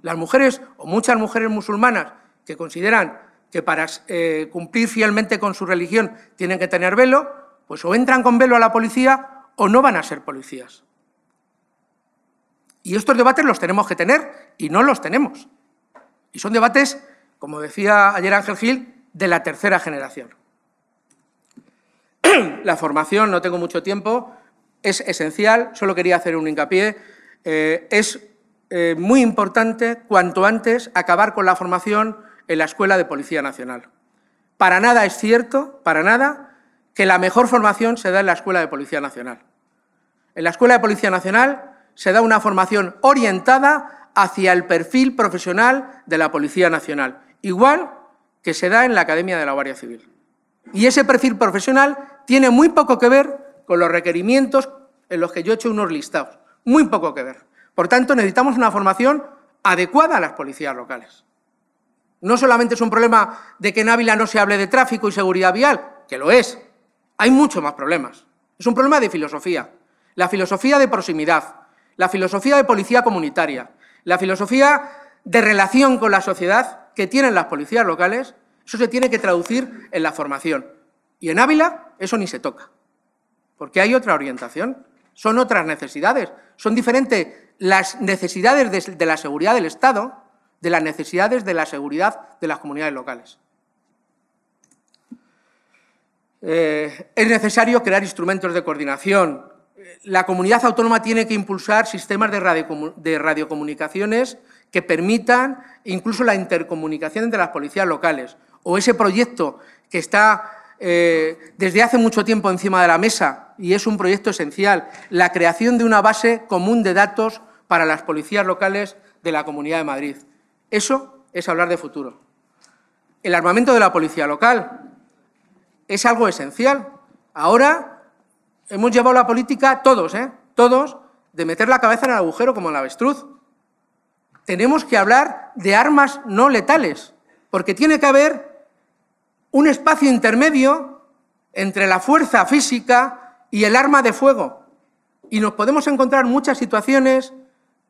Las mujeres o muchas mujeres musulmanas que consideran que para eh, cumplir fielmente con su religión tienen que tener velo, pues o entran con velo a la policía o no van a ser policías. Y estos debates los tenemos que tener y no los tenemos. Y son debates, como decía ayer Ángel Gil, de la tercera generación. la formación, no tengo mucho tiempo, es esencial, solo quería hacer un hincapié, eh, es eh, muy importante, cuanto antes, acabar con la formación en la Escuela de Policía Nacional. Para nada es cierto, para nada, que la mejor formación se da en la Escuela de Policía Nacional. En la Escuela de Policía Nacional se da una formación orientada hacia el perfil profesional de la Policía Nacional, igual que se da en la Academia de la Guardia Civil. Y ese perfil profesional tiene muy poco que ver con los requerimientos en los que yo he hecho unos listados. Muy poco que ver. Por tanto, necesitamos una formación adecuada a las policías locales. No solamente es un problema de que en Ávila no se hable de tráfico y seguridad vial, que lo es. Hay muchos más problemas. Es un problema de filosofía. La filosofía de proximidad, la filosofía de policía comunitaria, la filosofía de relación con la sociedad que tienen las policías locales, eso se tiene que traducir en la formación. Y en Ávila eso ni se toca, porque hay otra orientación, son otras necesidades, son diferentes las necesidades de, la seguridad del Estado de las necesidades de la seguridad de las comunidades locales. Eh, es necesario crear instrumentos de coordinación. La comunidad autónoma tiene que impulsar sistemas de, radio, de, radiocomunicaciones que permitan incluso la intercomunicación entre las policías locales. O ese proyecto que está eh, desde hace mucho tiempo encima de la mesa y es un proyecto esencial, la creación de una base común de datos para las policías locales de la Comunidad de Madrid. Eso es hablar de futuro. El armamento de la policía local es algo esencial. Ahora hemos llevado la política, todos, ¿eh? todos, de meter la cabeza en el agujero como en la avestruz. Tenemos que hablar de armas no letales, porque tiene que haber un espacio intermedio entre la fuerza física y el arma de fuego. Y nos podemos encontrar muchas situaciones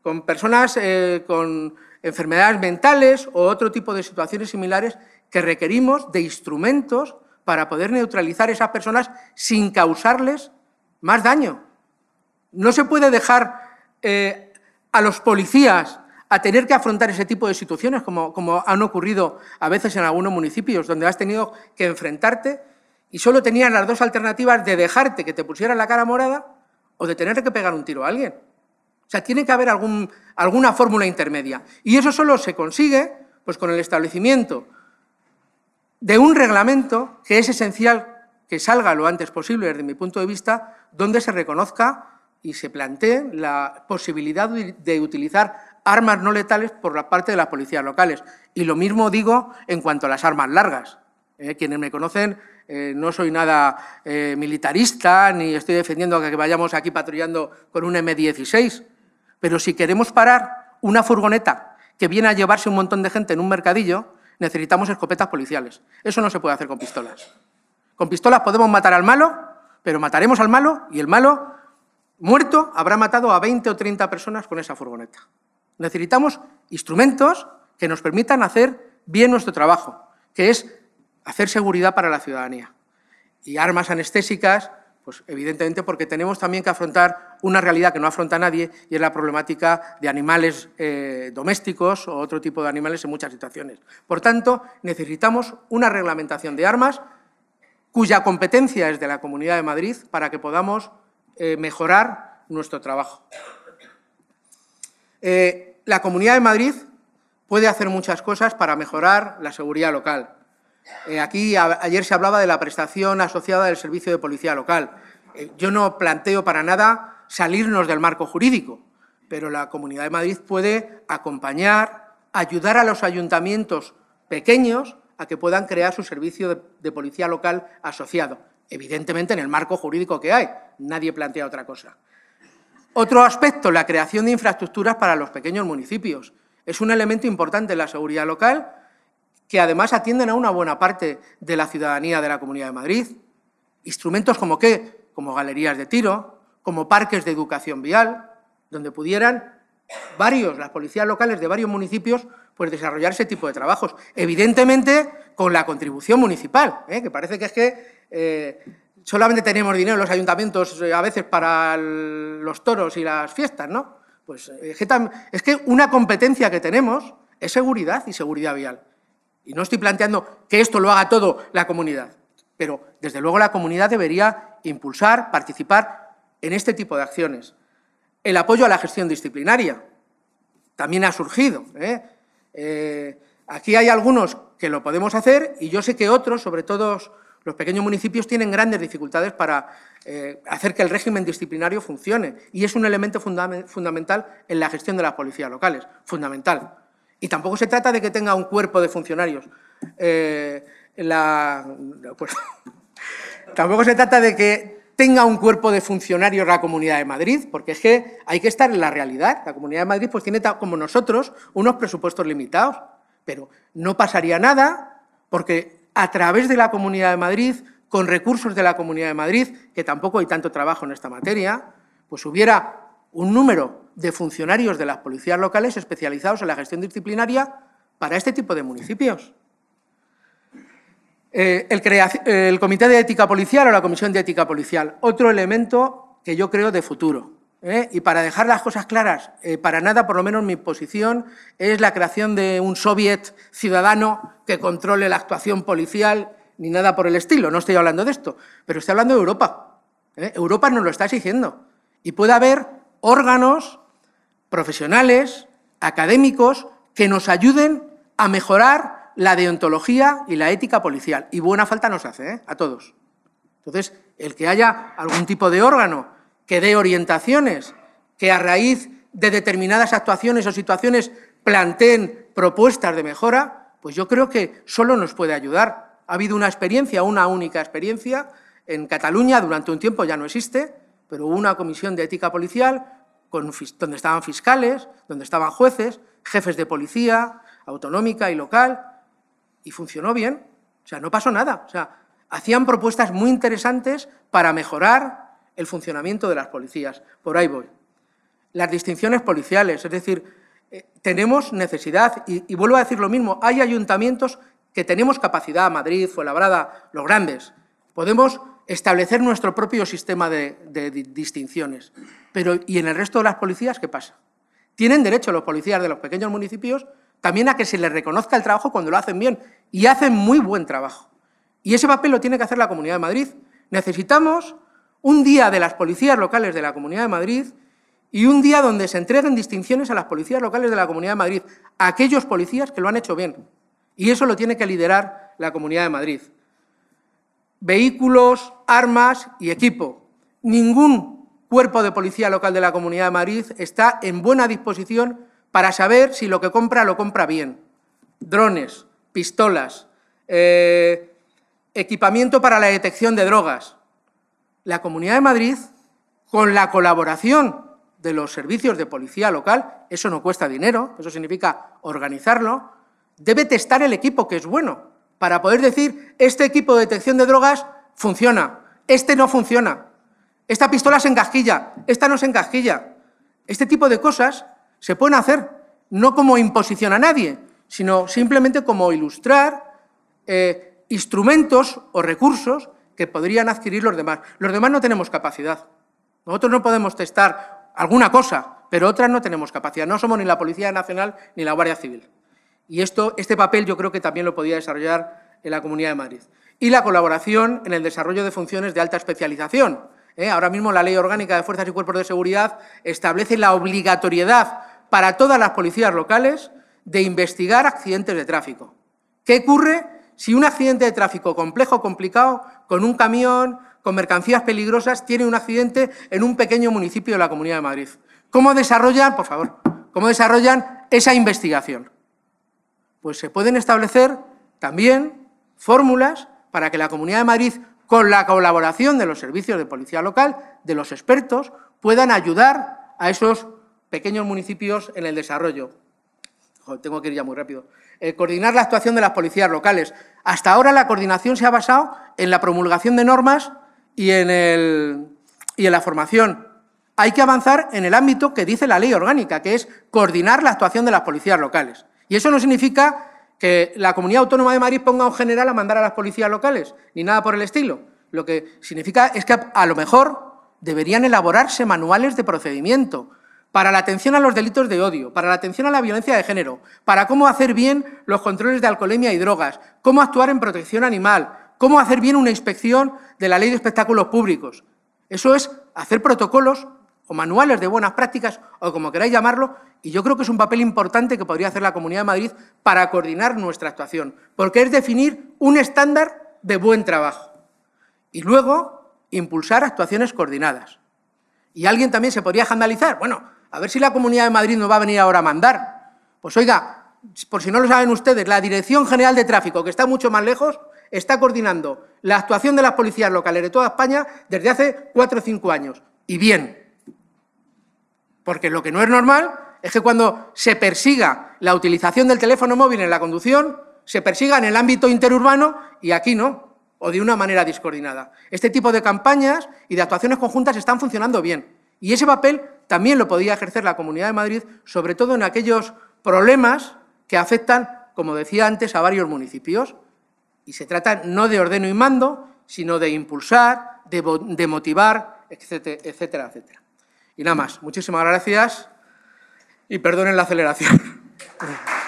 con personas eh, con enfermedades mentales o otro tipo de situaciones similares que requerimos de instrumentos para poder neutralizar esas personas sin causarles más daño. No se puede dejar eh, a los policías a tener que afrontar ese tipo de situaciones como, como han ocurrido a veces en algunos municipios donde has tenido que enfrentarte y solo tenían las dos alternativas de dejarte que te pusieran la cara morada o de tener que pegar un tiro a alguien. O sea, tiene que haber alguna fórmula intermedia. Y eso solo se consigue pues, con el establecimiento de un reglamento que es esencial que salga lo antes posible, desde mi punto de vista, donde se reconozca y se plantee la posibilidad de utilizar armas no letales por la parte de las policías locales. Y lo mismo digo en cuanto a las armas largas. Eh, quienes me conocen, eh, no soy nada eh, militarista, ni estoy defendiendo que vayamos aquí patrullando con un M16. Pero si queremos parar una furgoneta que viene a llevarse un montón de gente en un mercadillo, necesitamos escopetas policiales. Eso no se puede hacer con pistolas. Con pistolas podemos matar al malo, pero mataremos al malo y el malo, muerto, habrá matado a 20 o 30 personas con esa furgoneta. Necesitamos instrumentos que nos permitan hacer bien nuestro trabajo, que es hacer seguridad para la ciudadanía. Y armas anestésicas, pues evidentemente porque tenemos también que afrontar una realidad que no afronta nadie y es la problemática de animales eh, domésticos o otro tipo de animales en muchas situaciones. Por tanto, necesitamos una reglamentación de armas cuya competencia es de la Comunidad de Madrid para que podamos eh, mejorar nuestro trabajo. Eh, la Comunidad de Madrid puede hacer muchas cosas para mejorar la seguridad local. Eh, aquí ayer se hablaba de la prestación asociada del servicio de policía local. Eh, yo no planteo para nada salirnos del marco jurídico, pero la Comunidad de Madrid puede acompañar, ayudar a los ayuntamientos pequeños a que puedan crear su servicio de policía local asociado, evidentemente en el marco jurídico que hay. Nadie plantea otra cosa. Otro aspecto, la creación de infraestructuras para los pequeños municipios. Es un elemento importante en la seguridad local que además atienden a una buena parte de la ciudadanía de la Comunidad de Madrid. Instrumentos como qué? Como galerías de tiro, como parques de educación vial, donde pudieran varios, las policías locales de varios municipios, pues desarrollar ese tipo de trabajos. Evidentemente, con la contribución municipal, ¿eh? que parece que es que eh, solamente tenemos dinero los ayuntamientos eh, a veces para los toros y las fiestas, ¿no? Pues es que una competencia que tenemos es seguridad y seguridad vial. Y no estoy planteando que esto lo haga todo la comunidad, pero desde luego la comunidad debería impulsar, participar en este tipo de acciones. El apoyo a la gestión disciplinaria también ha surgido. ¿eh? Eh, aquí hay algunos que lo podemos hacer y yo sé que otros, sobre todo los pequeños municipios, tienen grandes dificultades para eh, hacer que el régimen disciplinario funcione y es un elemento fundamental en la gestión de las policías locales, fundamental. Y tampoco se trata de que tenga un cuerpo de funcionarios. Eh, la, pues, tampoco se trata de que tenga un cuerpo de funcionarios la Comunidad de Madrid, porque es que hay que estar en la realidad. La Comunidad de Madrid pues tiene, como nosotros, unos presupuestos limitados, pero no pasaría nada porque a través de la Comunidad de Madrid, con recursos de la Comunidad de Madrid, que tampoco hay tanto trabajo en esta materia, pues hubiera un número de funcionarios de las policías locales especializados en la gestión disciplinaria para este tipo de municipios. Eh, el, Comité de Ética Policial o la Comisión de Ética Policial, otro elemento que yo creo de futuro. ¿eh? Y para dejar las cosas claras, eh, para nada, por lo menos mi posición, es la creación de un soviet ciudadano que controle la actuación policial, ni nada por el estilo. No estoy hablando de esto, pero estoy hablando de Europa. Europa nos lo está exigiendo. Y puede haber órganos profesionales, académicos, que nos ayuden a mejorar la deontología y la ética policial. Y buena falta nos hace, ¿eh? a todos. Entonces, el que haya algún tipo de órgano que dé orientaciones, que a raíz de determinadas actuaciones o situaciones planteen propuestas de mejora, pues yo creo que solo nos puede ayudar. Ha habido una experiencia, una única experiencia, en Cataluña durante un tiempo ya no existe, pero una comisión de ética policial donde estaban fiscales, donde estaban jueces, jefes de policía, autonómica y local, y funcionó bien. O sea, no pasó nada. O sea, hacían propuestas muy interesantes para mejorar el funcionamiento de las policías. Por ahí voy. Las distinciones policiales, es decir, eh, tenemos necesidad, y, y vuelvo a decir lo mismo, hay ayuntamientos que tenemos capacidad, Madrid, Fuenlabrada, los grandes. Podemos establecer nuestro propio sistema de, distinciones. Pero, ¿y en el resto de las policías qué pasa? Tienen derecho los policías de los pequeños municipios también a que se les reconozca el trabajo cuando lo hacen bien, y hacen muy buen trabajo. Y ese papel lo tiene que hacer la Comunidad de Madrid. Necesitamos un día de las policías locales de la Comunidad de Madrid y un día donde se entreguen distinciones a las policías locales de la Comunidad de Madrid, a aquellos policías que lo han hecho bien. Y eso lo tiene que liderar la Comunidad de Madrid vehículos, armas y equipo. Ningún cuerpo de policía local de la Comunidad de Madrid está en buena disposición para saber si lo que compra lo compra bien. Drones, pistolas, eh, equipamiento para la detección de drogas. La Comunidad de Madrid, con la colaboración de los servicios de policía local, eso no cuesta dinero, eso significa organizarlo, debe testar el equipo que es bueno para poder decir, este equipo de detección de drogas funciona, este no funciona, esta pistola se encasquilla, esta no se encasquilla. Este tipo de cosas se pueden hacer no como imposición a nadie, sino simplemente como ilustrar eh, instrumentos o recursos que podrían adquirir los demás. Los demás no tenemos capacidad. Nosotros no podemos testar alguna cosa, pero otras no tenemos capacidad. No somos ni la Policía Nacional ni la Guardia Civil. Y esto, este papel yo creo que también lo podía desarrollar en la Comunidad de Madrid. Y la colaboración en el desarrollo de funciones de alta especialización. ¿eh? Ahora mismo la Ley Orgánica de Fuerzas y Cuerpos de Seguridad establece la obligatoriedad para todas las policías locales de investigar accidentes de tráfico. ¿Qué ocurre si un accidente de tráfico complejo, complicado, con un camión, con mercancías peligrosas, tiene un accidente en un pequeño municipio de la Comunidad de Madrid? ¿Cómo desarrollan, por favor, cómo desarrollan esa investigación? pues se pueden establecer también fórmulas para que la Comunidad de Madrid, con la colaboración de los servicios de policía local, de los expertos, puedan ayudar a esos pequeños municipios en el desarrollo. tengo que ir ya muy rápido. Eh, coordinar la actuación de las policías locales. Hasta ahora la coordinación se ha basado en la promulgación de normas y en la formación. Hay que avanzar en el ámbito que dice la ley orgánica, que es coordinar la actuación de las policías locales. Y eso no significa que la Comunidad Autónoma de Madrid ponga un general a mandar a las policías locales, ni nada por el estilo. Lo que significa es que a lo mejor deberían elaborarse manuales de procedimiento para la atención a los delitos de odio, para la atención a la violencia de género, para cómo hacer bien los controles de alcoholemia y drogas, cómo actuar en protección animal, cómo hacer bien una inspección de la ley de espectáculos públicos. Eso es hacer protocolos o manuales de buenas prácticas, o como queráis llamarlo, y yo creo que es un papel importante que podría hacer la Comunidad de Madrid para coordinar nuestra actuación, porque es definir un estándar de buen trabajo y luego impulsar actuaciones coordinadas. Y alguien también se podría jandalizar, bueno, a ver si la Comunidad de Madrid nos va a venir ahora a mandar. Pues oiga, por si no lo saben ustedes, la Dirección General de Tráfico, que está mucho más lejos, está coordinando la actuación de las policías locales de toda España desde hace cuatro o cinco años. Y bien, porque lo que no es normal es que cuando se persiga la utilización del teléfono móvil en la conducción, se persiga en el ámbito interurbano y aquí no, o de una manera discoordinada. Este tipo de campañas y de actuaciones conjuntas están funcionando bien. Y ese papel también lo podía ejercer la Comunidad de Madrid, sobre todo en aquellos problemas que afectan, como decía antes, a varios municipios. Y se trata no de ordeno y mando, sino de impulsar, de, de motivar, etcétera, etcétera. Y nada más, muchísimas gracias y perdonen la aceleración.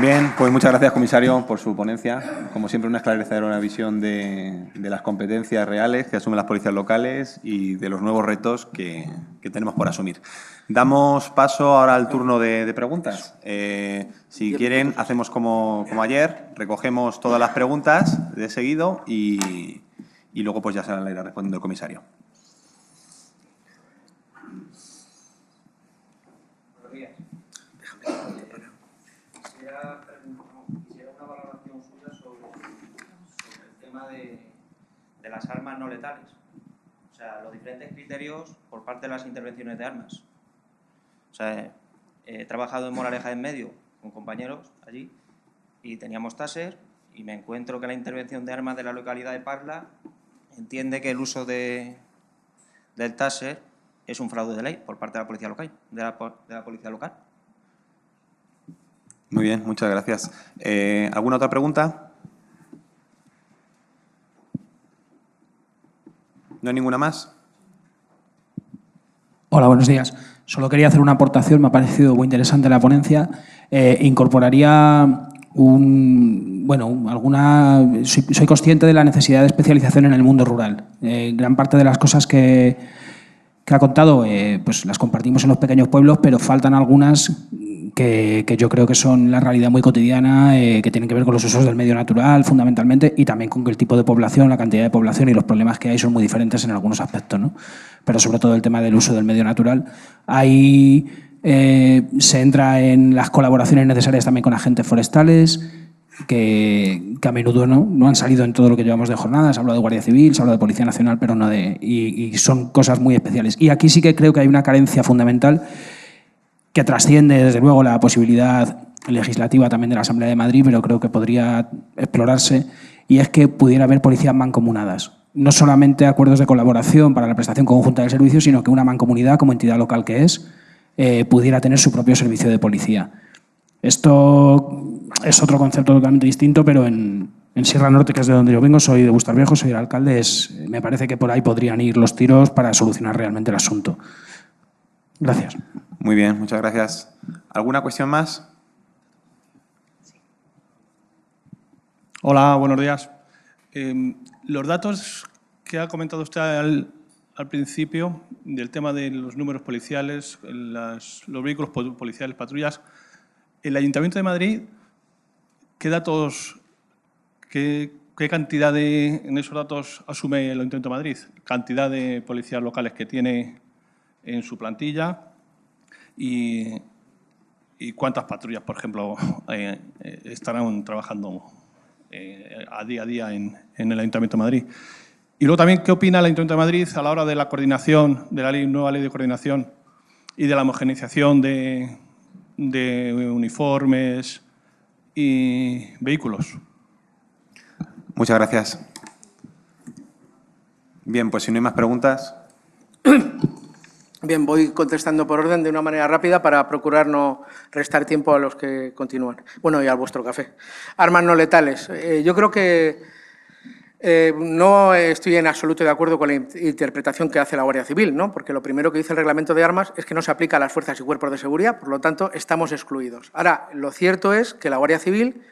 Bien, pues muchas gracias, comisario, por su ponencia. Como siempre, una esclarecedora visión de, las competencias reales que asumen las policías locales y de los nuevos retos que, tenemos por asumir. Damos paso ahora al turno de, preguntas. Eh, si quieren, hacemos como, ayer, recogemos todas las preguntas de seguido y, luego pues ya se la irá respondiendo el comisario. las armas no letales. O sea, los diferentes criterios por parte de las intervenciones de armas. O sea, eh, he trabajado en Moraleja en medio con compañeros allí y teníamos taser y me encuentro que la intervención de armas de la localidad de Parla entiende que el uso del taser es un fraude de ley por parte de la policía local. De la, policía local. Muy bien, muchas gracias. Eh, ¿Alguna otra pregunta? ¿No hay ninguna más? Hola, buenos días. Solo quería hacer una aportación, me ha parecido muy interesante la ponencia. Eh, incorporaría un, bueno, alguna, soy, consciente de la necesidad de especialización en el mundo rural. Eh, gran parte de las cosas que, ha contado, eh, pues las compartimos en los pequeños pueblos, pero faltan algunas que, yo creo que son la realidad muy cotidiana, eh, que tienen que ver con los usos del medio natural fundamentalmente y también con que el tipo de población, la cantidad de población y los problemas que hay son muy diferentes en algunos aspectos, ¿no? pero sobre todo el tema del uso del medio natural. Ahí eh, se entra en las colaboraciones necesarias también con agentes forestales. Que, a menudo no, no han salido en todo lo que llevamos de jornadas. Hablo de Guardia Civil, se habla de Policía Nacional, pero no de. Y, y son cosas muy especiales. Y aquí sí que creo que hay una carencia fundamental que trasciende, desde luego, la posibilidad legislativa también de la Asamblea de Madrid, pero creo que podría explorarse, y es que pudiera haber policías mancomunadas. No solamente acuerdos de colaboración para la prestación conjunta del servicio, sino que una mancomunidad, como entidad local que es, eh, pudiera tener su propio servicio de policía. Esto es otro concepto totalmente distinto, pero en, Sierra Norte, que es de donde yo vengo, soy de Bustarviejo, Viejo, soy el alcalde, me parece que por ahí podrían ir los tiros para solucionar realmente el asunto. Gracias. Muy bien, muchas gracias. ¿Alguna cuestión más? Hola, buenos días. Em, los datos que ha comentado usted al, principio del tema de los números policiales, los vehículos policiales, patrullas, el Ayuntamiento de Madrid, ¿qué datos, qué, cantidad de en esos datos asume el Ayuntamiento de Madrid? ¿Cantidad de policías locales que tiene en su plantilla? y, cuántas patrullas, por ejemplo, eh, eh, estarán trabajando eh, a día a día en, el Ayuntamiento de Madrid. Y luego también, ¿qué opina el Ayuntamiento de Madrid a la hora de la coordinación, de la nueva ley de coordinación y de la homogeneización de uniformes y vehículos? Muchas gracias. Bien, pues si no hay más preguntas. Bien, voy contestando por orden de una manera rápida para procurar no restar tiempo a los que continúan. Bueno, y al vuestro café. Armas no letales. Eh, yo creo que eh, no estoy en absoluto de acuerdo con la interpretación que hace la Guardia Civil, ¿no? porque lo primero que dice el reglamento de armas es que no se aplica a las fuerzas y cuerpos de seguridad, por lo tanto, estamos excluidos. Ahora, lo cierto es que la Guardia Civil,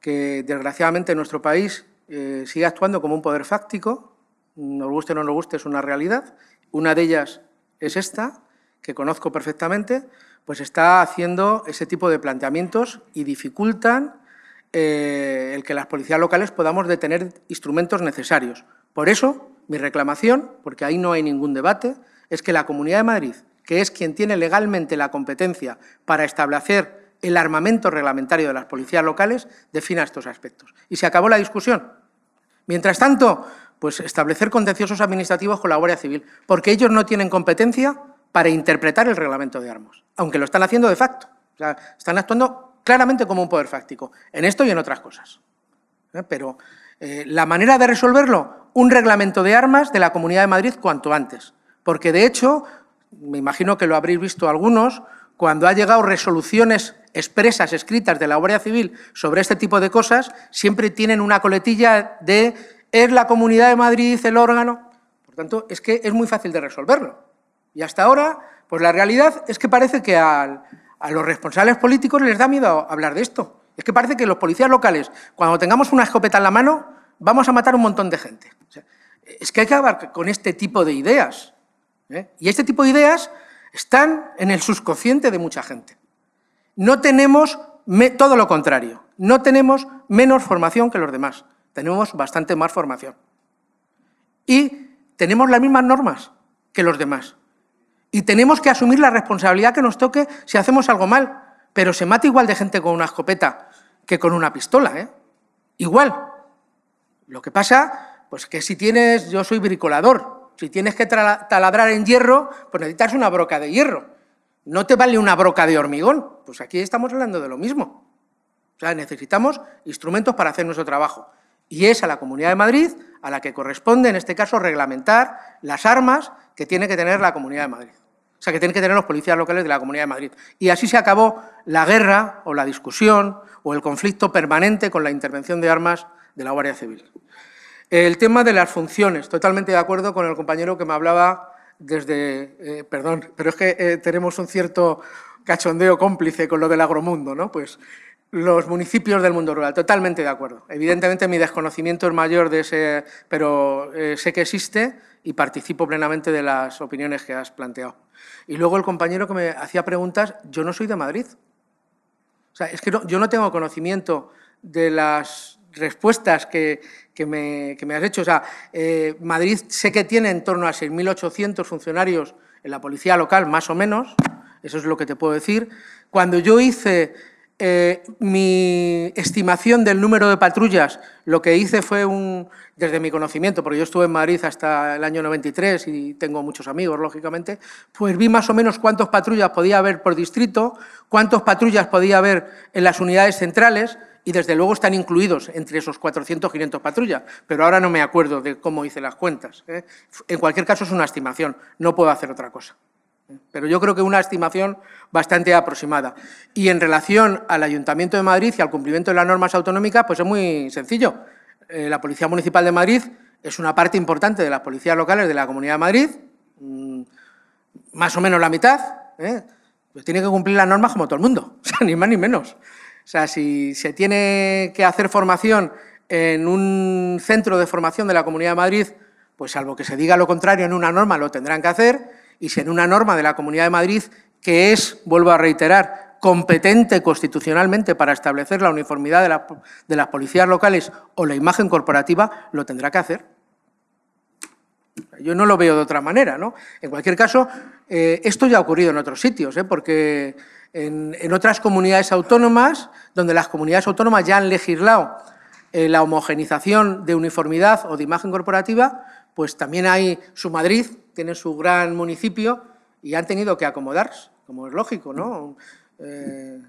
que desgraciadamente en nuestro país eh, sigue actuando como un poder fáctico, nos guste o no nos guste, es una realidad. Una de ellas es esta, que conozco perfectamente, pues está haciendo ese tipo de planteamientos y dificultan eh, el que las policías locales podamos detener instrumentos necesarios. Por eso, mi reclamación, porque ahí no hay ningún debate, es que la Comunidad de Madrid, que es quien tiene legalmente la competencia para establecer el armamento reglamentario de las policías locales, defina estos aspectos. Y se acabó la discusión. Mientras tanto, pues establecer contenciosos administrativos con la Guardia Civil, porque ellos no tienen competencia para interpretar el reglamento de armas, aunque lo están haciendo de facto. O sea, están actuando claramente como un poder fáctico, en esto y en otras cosas. ¿eh? Pero eh, la manera de resolverlo, un reglamento de armas de la Comunidad de Madrid cuanto antes. Porque, de hecho, me imagino que lo habréis visto algunos, cuando ha llegado resoluciones expresas, escritas de la Guardia Civil sobre este tipo de cosas, siempre tienen una coletilla de es la Comunidad de Madrid, el órgano. Por tanto, es que es muy fácil de resolverlo. Y hasta ahora, pues la realidad es que parece que a los responsables políticos les da miedo hablar de esto. Es que parece que los policías locales, cuando tengamos una escopeta en la mano, vamos a matar un montón de gente. es que hay que acabar con este tipo de ideas. ¿eh? Y este tipo de ideas están en el subconsciente de mucha gente. No tenemos todo lo contrario, no tenemos menos formación que los demás, tenemos bastante más formación. Y tenemos las mismas normas que los demás. Y tenemos que asumir la responsabilidad que nos toque si hacemos algo mal. Pero se mata igual de gente con una escopeta que con una pistola, ¿eh? Igual. Lo que pasa, pues que si tienes, yo soy bricolador, si tienes que taladrar en hierro, pues necesitas una broca de hierro no te vale una broca de hormigón. Pues aquí estamos hablando de lo mismo. O sea, necesitamos instrumentos para hacer nuestro trabajo. Y es a la Comunidad de Madrid a la que corresponde, en este caso, reglamentar las armas que tiene que tener la Comunidad de Madrid. O sea, que tienen que tener los policías locales de la Comunidad de Madrid. Y así se acabó la guerra o la discusión o el conflicto permanente con la intervención de armas de la Guardia Civil. El tema de las funciones, totalmente de acuerdo con el compañero que me hablaba desde, eh, perdón, pero es que eh, tenemos un cierto cachondeo cómplice con lo del agromundo, ¿no? Pues los municipios del mundo rural, totalmente de acuerdo. Evidentemente mi desconocimiento es mayor de ese, pero eh, sé que existe y participo plenamente de las opiniones que has planteado. Y luego el compañero que me hacía preguntas, yo no soy de Madrid. O sea, es que yo no tengo conocimiento de las respuestas que, que me, has hecho. O sea, eh, Madrid sé que tiene en torno a 6.800 funcionarios en la policía local, más o menos, eso es lo que te puedo decir. Cuando yo hice eh, mi estimación del número de patrullas, lo que hice fue un, desde mi conocimiento, porque yo estuve en Madrid hasta el año 93 y tengo muchos amigos, lógicamente, pues vi más o menos cuántas patrullas podía haber por distrito, cuántas patrullas podía haber en las unidades centrales, y desde luego están incluidos entre esos 400 500 patrullas, pero ahora no me acuerdo de cómo hice las cuentas. ¿eh? En cualquier caso es una estimación, no puedo hacer otra cosa. ¿eh? Pero yo creo que es una estimación bastante aproximada. Y en relación al Ayuntamiento de Madrid y al cumplimiento de las normas autonómicas, pues es muy sencillo. Eh, la Policía Municipal de Madrid es una parte importante de las policías locales de la Comunidad de Madrid, mm, más o menos la mitad, pues tiene que cumplir las normas como todo el mundo, ni más ni menos. O sea, si se tiene que hacer formación en un centro de formación de la Comunidad de Madrid, pues salvo que se diga lo contrario en una norma, lo tendrán que hacer, y si en una norma de la Comunidad de Madrid, que es, vuelvo a reiterar, competente constitucionalmente para establecer la uniformidad de, las policías locales o la imagen corporativa, lo tendrá que hacer. Yo no lo veo de otra manera, ¿no? En cualquier caso, eh, esto ya ha ocurrido en otros sitios, ¿eh? porque en, otras comunidades autónomas, donde las comunidades autónomas ya han legislado eh, la homogenización de uniformidad o de imagen corporativa, pues también hay su Madrid, tiene su gran municipio y han tenido que acomodarse, como es lógico, ¿no? Eh,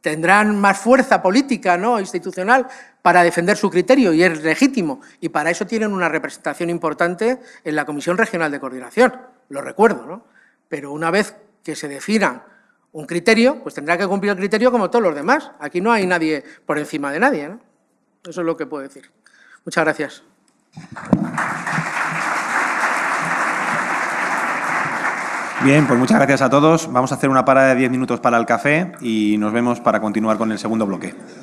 tendrán más fuerza política, ¿no? institucional, para defender su criterio y es legítimo. Y para eso tienen una representación importante en la Comisión Regional de Coordinación, lo recuerdo, ¿no? Pero una vez que se definan un criterio, pues tendrá que cumplir el criterio como todos los demás. Aquí no hay nadie por encima de nadie. Eso es lo que puedo decir. Muchas gracias. Bien, pues muchas gracias a todos. Vamos a hacer una parada de 10 minutos para el café y nos vemos para continuar con el segundo bloque.